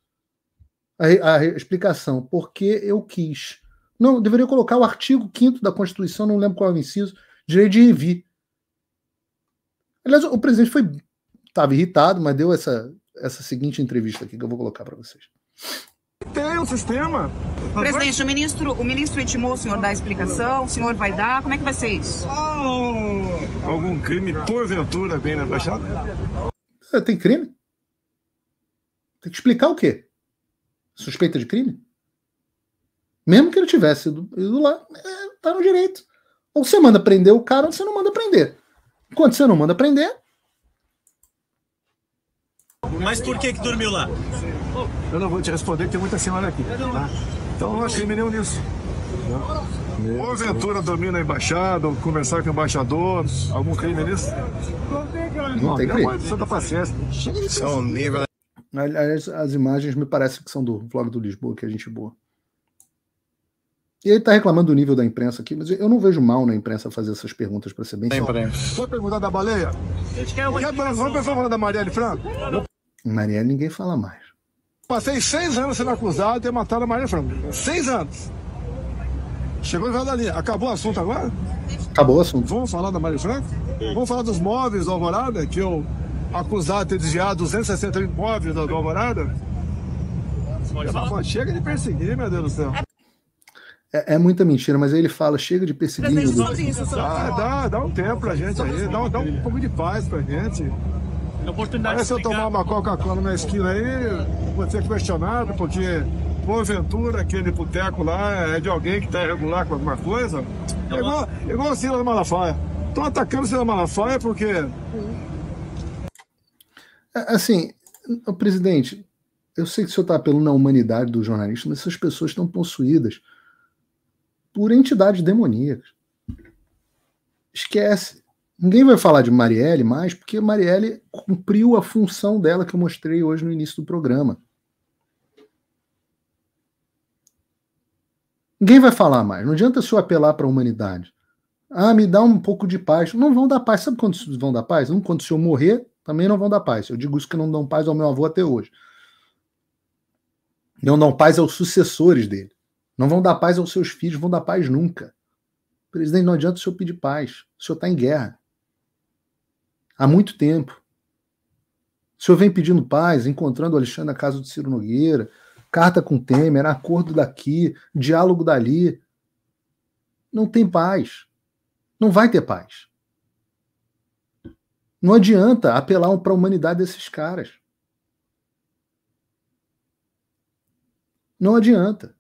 S1: A, a, explicação, porque eu quis. Não, deveria colocar o artigo 5 da Constituição, não lembro qual é o inciso, direito de envio. Aliás, o presidente foi estava irritado, mas deu essa, essa seguinte entrevista aqui que eu vou colocar para vocês. Tem um sistema. Presidente, o ministro, o ministro intimou o senhor dar explicação, o senhor vai dar, como é que vai ser isso? Ah, algum crime, porventura, bem na Baixada? É, tem crime? Tem que explicar o quê? Suspeita de crime? Mesmo que ele tivesse ido, ido lá, é, tá no direito. Ou você manda prender o cara ou você não manda prender. Enquanto você não manda prender, mas por que que dormiu lá? Eu não vou te responder, tem muita senhora aqui. Tá? Então não há crime nenhum nisso. Né? Ventura dormir na embaixada, ou conversar com o embaixador, algum crime nisso? Não, tem crime. Santa paciência. São é nível. Aliás, as imagens me parecem que são do vlog do Lisboa, que é gente boa. E ele está reclamando do nível da imprensa aqui, mas eu não vejo mal na imprensa fazer essas perguntas, para ser bem sincero. Só perguntar da baleia. Quer, perguntar da Marielle Franco? Marielle ninguém fala mais. Passei seis anos sendo acusado de ter matado a Maria Franco. Seis anos. Chegou em ali. Acabou o assunto agora? Acabou o assunto. Vamos falar da Maria Franco? Vamos falar dos móveis do Alvorada, que eu acusado de ter desviado 260 móveis do Alvorada? chega de perseguir, meu Deus do céu. É, é, muita mentira, mas aí ele fala, chega de perseguir. Dá, ah, dá, dá um tempo pra gente aí, dá, dá um pouco de paz pra gente. É oportunidade se eu tomar uma Coca-Cola na esquina aí, vou ser questionado, porque porventura aquele boteco lá é de alguém que está irregular com alguma coisa. É, é igual, igual o Silas Malafaia. Estão atacando o Silas Malafaia porque. É, assim, presidente, eu sei que o senhor está apelando na humanidade do jornalista, mas essas pessoas estão possuídas por entidades demoníacas. Esquece. Ninguém vai falar de Marielle mais, porque Marielle cumpriu a função dela que eu mostrei hoje no início do programa. Ninguém vai falar mais. Não adianta se eu apelar para a humanidade. Ah, me dá um pouco de paz. Não vão dar paz. Sabe quando vão dar paz? Não, quando se eu morrer, também não vão dar paz. Eu digo isso que não dão paz ao meu avô até hoje. Não dão paz aos sucessores dele. Não vão dar paz aos seus filhos, vão dar paz nunca. Presidente, não adianta o senhor pedir paz. O senhor está em guerra há muito tempo. O senhor vem pedindo paz, encontrando o Alexandre na casa do Ciro Nogueira, carta com Temer, acordo daqui, diálogo dali. Não tem paz. Não vai ter paz. Não adianta apelar para a humanidade desses caras. Não adianta.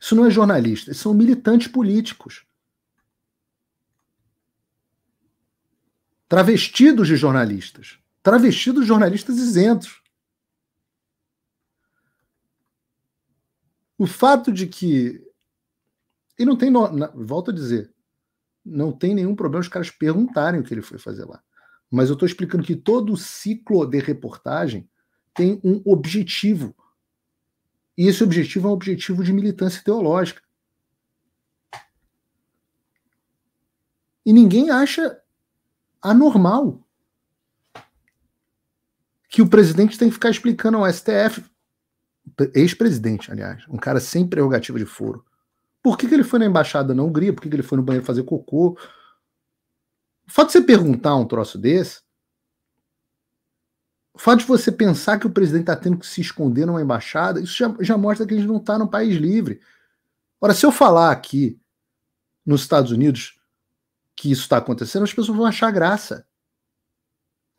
S1: Isso não é jornalista, são militantes políticos. travestidos de jornalistas, travestidos de jornalistas isentos. O fato de que. E não tem. No... Volto a dizer. Não tem nenhum problema os caras perguntarem o que ele foi fazer lá. Mas eu estou explicando que todo ciclo de reportagem tem um objetivo. E esse objetivo é um objetivo de militância teológica. E ninguém acha anormal que o presidente tem que ficar explicando ao STF, ex-presidente, aliás, um cara sem prerrogativa de foro. Por que, que ele foi na embaixada na Hungria? Por que, que ele foi no banheiro fazer cocô? O fato de você perguntar um troço desse, o fato de você pensar que o presidente está tendo que se esconder numa embaixada, isso já, já mostra que a gente não está num país livre. Ora, se eu falar aqui nos Estados Unidos que isso está acontecendo, as pessoas vão achar graça.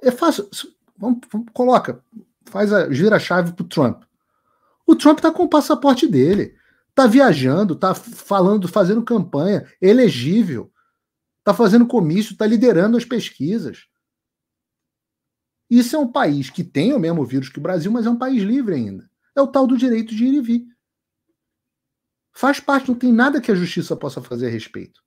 S1: É fácil. Vamos, vamos coloca, faz a gira a chave pro Trump. O Trump está com o passaporte dele, está viajando, está falando, fazendo campanha, é elegível, está fazendo comício, está liderando as pesquisas. Isso é um país que tem o mesmo vírus que o Brasil, mas é um país livre ainda. É o tal do direito de ir e vir. Faz parte, não tem nada que a justiça possa fazer a respeito.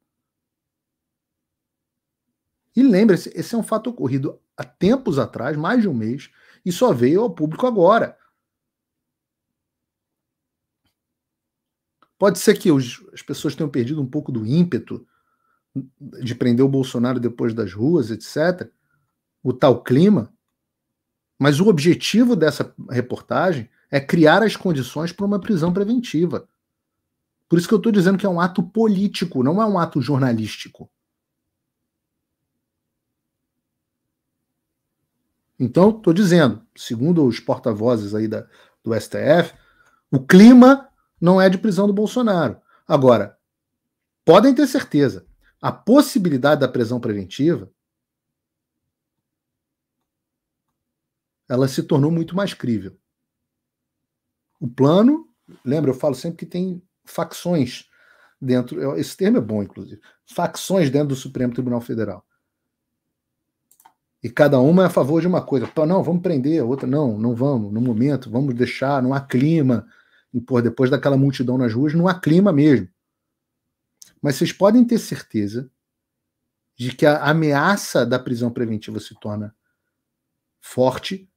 S1: E lembre-se, esse é um fato ocorrido há tempos atrás, mais de um mês, e só veio ao público agora. Pode ser que os, as pessoas tenham perdido um pouco do ímpeto de prender o Bolsonaro depois das ruas, etc. O tal clima. Mas o objetivo dessa reportagem é criar as condições para uma prisão preventiva. Por isso que eu estou dizendo que é um ato político, não é um ato jornalístico. Então, estou dizendo, segundo os porta-vozes aí da, do STF, o clima não é de prisão do Bolsonaro. Agora, podem ter certeza, a possibilidade da prisão preventiva ela se tornou muito mais crível. O plano, lembra, eu falo sempre que tem facções dentro, esse termo é bom, inclusive, facções dentro do Supremo Tribunal Federal e cada uma é a favor de uma coisa. Não, vamos prender, outra, não, não vamos, no momento, vamos deixar, não há clima. E, pô, depois daquela multidão nas ruas, não há clima mesmo. Mas vocês podem ter certeza de que a ameaça da prisão preventiva se torna forte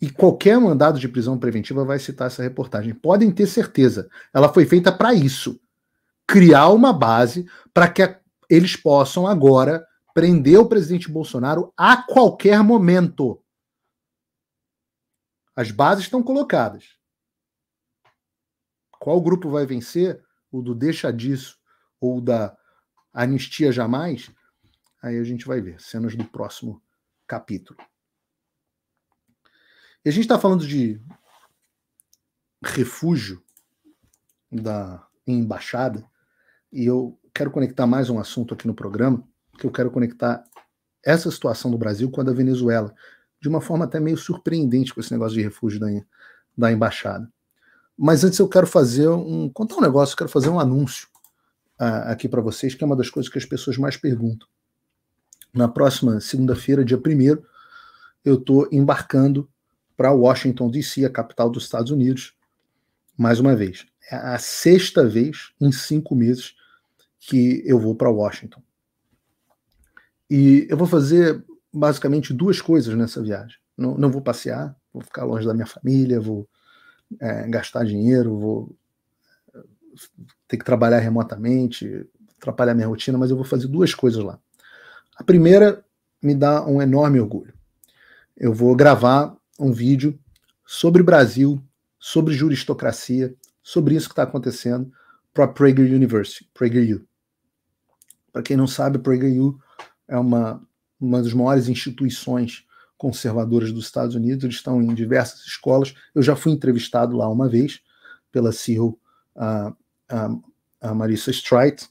S1: e qualquer mandado de prisão preventiva vai citar essa reportagem. Podem ter certeza. Ela foi feita para isso criar uma base para que eles possam agora prender o presidente Bolsonaro a qualquer momento. As bases estão colocadas. Qual grupo vai vencer? O do deixa disso ou da anistia jamais? Aí a gente vai ver cenas do próximo capítulo. E a gente está falando de refúgio da embaixada, e eu quero conectar mais um assunto aqui no programa, que eu quero conectar essa situação do Brasil com a da Venezuela, de uma forma até meio surpreendente com esse negócio de refúgio da, da embaixada. Mas antes eu quero fazer um contar um negócio, quero fazer um anúncio uh, aqui para vocês, que é uma das coisas que as pessoas mais perguntam. Na próxima segunda-feira, dia 1 eu estou embarcando para Washington, D.C., a capital dos Estados Unidos, mais uma vez. É a sexta vez em cinco meses que eu vou para Washington. E eu vou fazer basicamente duas coisas nessa viagem. Não, não vou passear, vou ficar longe da minha família, vou é, gastar dinheiro, vou é, ter que trabalhar remotamente, atrapalhar minha rotina, mas eu vou fazer duas coisas lá. A primeira me dá um enorme orgulho. Eu vou gravar um vídeo sobre Brasil, sobre juristocracia, sobre isso que está acontecendo para a Prager University, PragerU. Para quem não sabe, PragerU é uma, uma das maiores instituições conservadoras dos Estados Unidos, eles estão em diversas escolas. Eu já fui entrevistado lá uma vez pela CEO, a, a, a Marissa Streit,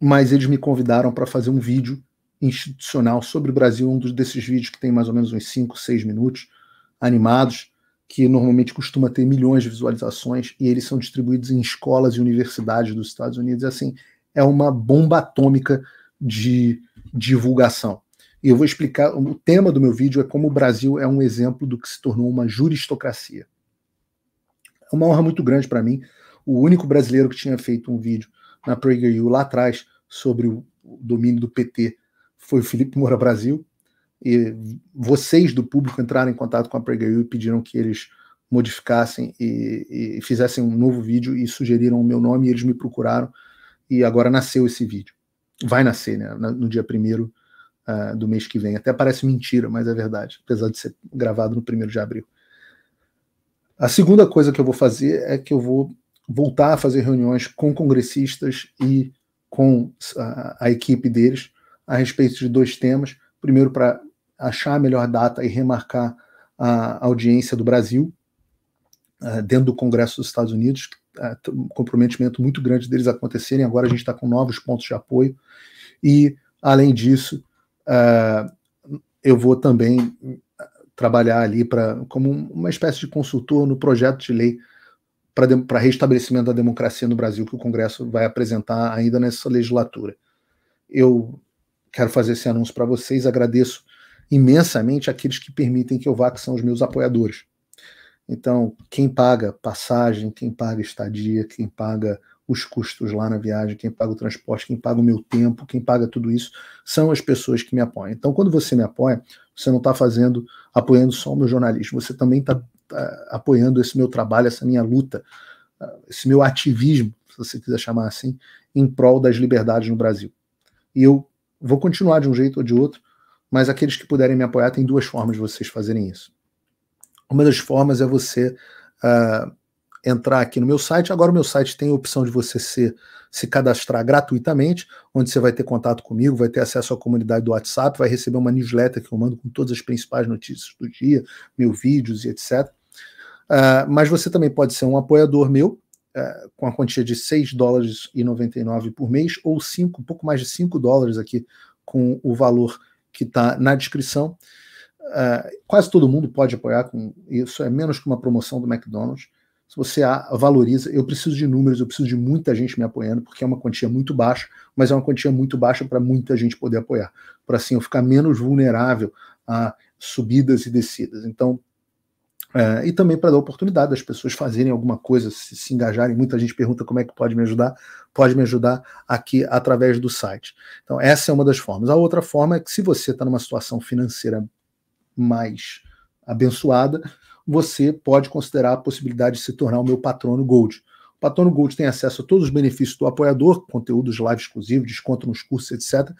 S1: mas eles me convidaram para fazer um vídeo institucional sobre o Brasil, um desses vídeos que tem mais ou menos uns 5, 6 minutos, animados, que normalmente costuma ter milhões de visualizações, e eles são distribuídos em escolas e universidades dos Estados Unidos. E, assim, é uma bomba atômica de divulgação. E eu vou explicar, o tema do meu vídeo é como o Brasil é um exemplo do que se tornou uma juristocracia. É uma honra muito grande para mim, o único brasileiro que tinha feito um vídeo na PragerU lá atrás sobre o domínio do PT foi o Felipe Moura Brasil, e vocês do público entraram em contato com a PragerU e pediram que eles modificassem e, e fizessem um novo vídeo e sugeriram o meu nome e eles me procuraram e agora nasceu esse vídeo vai nascer né, no dia primeiro uh, do mês que vem. Até parece mentira, mas é verdade, apesar de ser gravado no primeiro de abril. A segunda coisa que eu vou fazer é que eu vou voltar a fazer reuniões com congressistas e com a, ah, a equipe deles a respeito de dois temas. Primeiro, para achar a melhor data e remarcar a audiência do Brasil, uh, dentro do Congresso dos Estados Unidos, que é, um comprometimento muito grande deles acontecerem. Agora a gente está com novos pontos de apoio. E, além disso, uh, eu vou também é, trabalhar ali pra, como uma espécie de consultor no projeto de lei para restabelecimento da democracia no Brasil que o Congresso vai apresentar ainda nessa legislatura. Eu quero fazer esse anúncio para vocês, agradeço imensamente aqueles que permitem que eu vá, que são os meus apoiadores. Então, quem paga passagem, quem paga estadia, quem paga os custos lá na viagem, quem paga o transporte, quem paga o meu tempo, quem paga tudo isso, são as pessoas que me apoiam. Então, quando você me apoia, você não está fazendo, apoiando só o meu jornalismo, você também está tá, apoiando esse meu trabalho, essa minha luta, ah, esse meu ativismo, se você quiser chamar assim, em prol das liberdades no Brasil. E eu vou continuar de um jeito ou de outro, mas aqueles que puderem me apoiar, tem duas formas de vocês fazerem isso. Uma das formas é você uh, entrar aqui no meu site. Agora, o meu site tem a opção de você se, se cadastrar gratuitamente, onde você vai ter contato comigo, vai ter acesso à comunidade do WhatsApp, vai receber uma newsletter que eu mando com todas as principais notícias do dia, meus vídeos e etc. Uh, ah, mas você também pode ser um apoiador meu, uh, com a quantia de 6 dólares e 99 por mês, ou cinco, um pouco mais de 5 dólares aqui, com o valor que está na descrição. É, quase todo mundo pode apoiar com isso, é menos que uma promoção do McDonald's. Se você valoriza, eu preciso de números, eu preciso de muita gente me apoiando, porque é uma quantia muito baixa, mas é uma quantia muito baixa para muita gente poder apoiar, para assim eu ficar menos vulnerável a subidas e descidas. Então, é, e também para dar oportunidade das pessoas fazerem alguma coisa, se, se engajarem. Muita gente pergunta como é que pode me ajudar. Pode me ajudar aqui através do site. Então, essa é uma das formas. A outra forma é que se você está numa situação financeira mais abençoada, você pode considerar a possibilidade de se tornar o meu patrono Gold. O patrono Gold tem acesso a todos os benefícios do apoiador, conteúdos live exclusivos, desconto nos cursos, etc.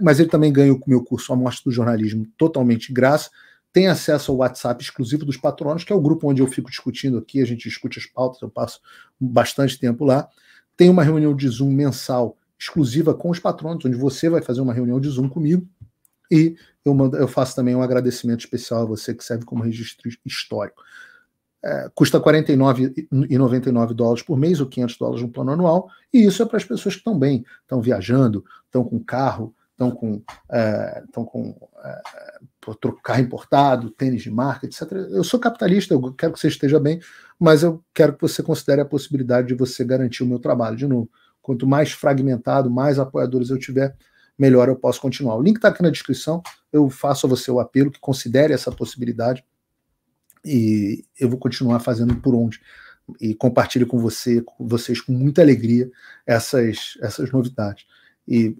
S1: Mas ele também ganha o meu curso A Mostra do Jornalismo totalmente de graça. Tem acesso ao WhatsApp exclusivo dos patronos, que é o grupo onde eu fico discutindo aqui, a gente discute as pautas, eu passo bastante tempo lá. Tem uma reunião de Zoom mensal exclusiva com os patronos, onde você vai fazer uma reunião de Zoom comigo e eu, mando, eu faço também um agradecimento especial a você que serve como registro histórico. É, custa 49,99 dólares por mês ou 500 dólares no plano anual, e isso é para as pessoas que estão bem, estão viajando, estão com carro, estão com, é, estão com é, é carro importado, tênis de marca, etc. Eu sou capitalista, eu quero que você esteja bem, mas eu quero que você considere a possibilidade de você garantir o meu trabalho de novo. Quanto mais fragmentado, mais apoiadores eu tiver, melhor eu posso continuar. O link está aqui na descrição eu faço a você o apelo que considere essa possibilidade e eu vou continuar fazendo por onde e compartilho com você, com vocês com muita alegria essas essas novidades. E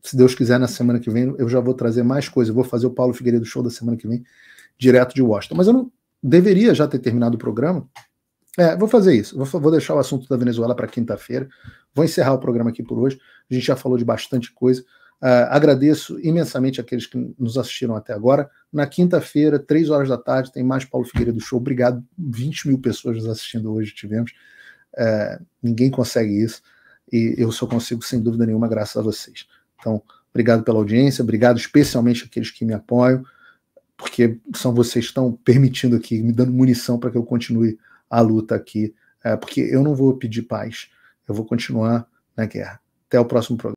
S1: se Deus quiser na semana que vem eu já vou trazer mais coisas, vou fazer o Paulo Figueiredo show da semana que vem direto de Washington, mas eu não deveria já ter terminado o programa. É, vou fazer isso. Vou, vou deixar o assunto da Venezuela para quinta-feira. Vou encerrar o programa aqui por hoje. A gente já falou de bastante coisa. Uh, agradeço imensamente aqueles que nos assistiram até agora. Na quinta-feira, três horas da tarde, tem mais Paulo Figueiredo Show. Obrigado, 20 mil pessoas nos assistindo hoje tivemos. Uh, ninguém consegue isso e eu só consigo, sem dúvida nenhuma, graças a vocês. Então, obrigado pela audiência, obrigado especialmente àqueles que me apoiam, porque são vocês que estão permitindo aqui, me dando munição para que eu continue a luta aqui, uh, porque eu não vou pedir paz, eu vou continuar na guerra. Até o próximo programa.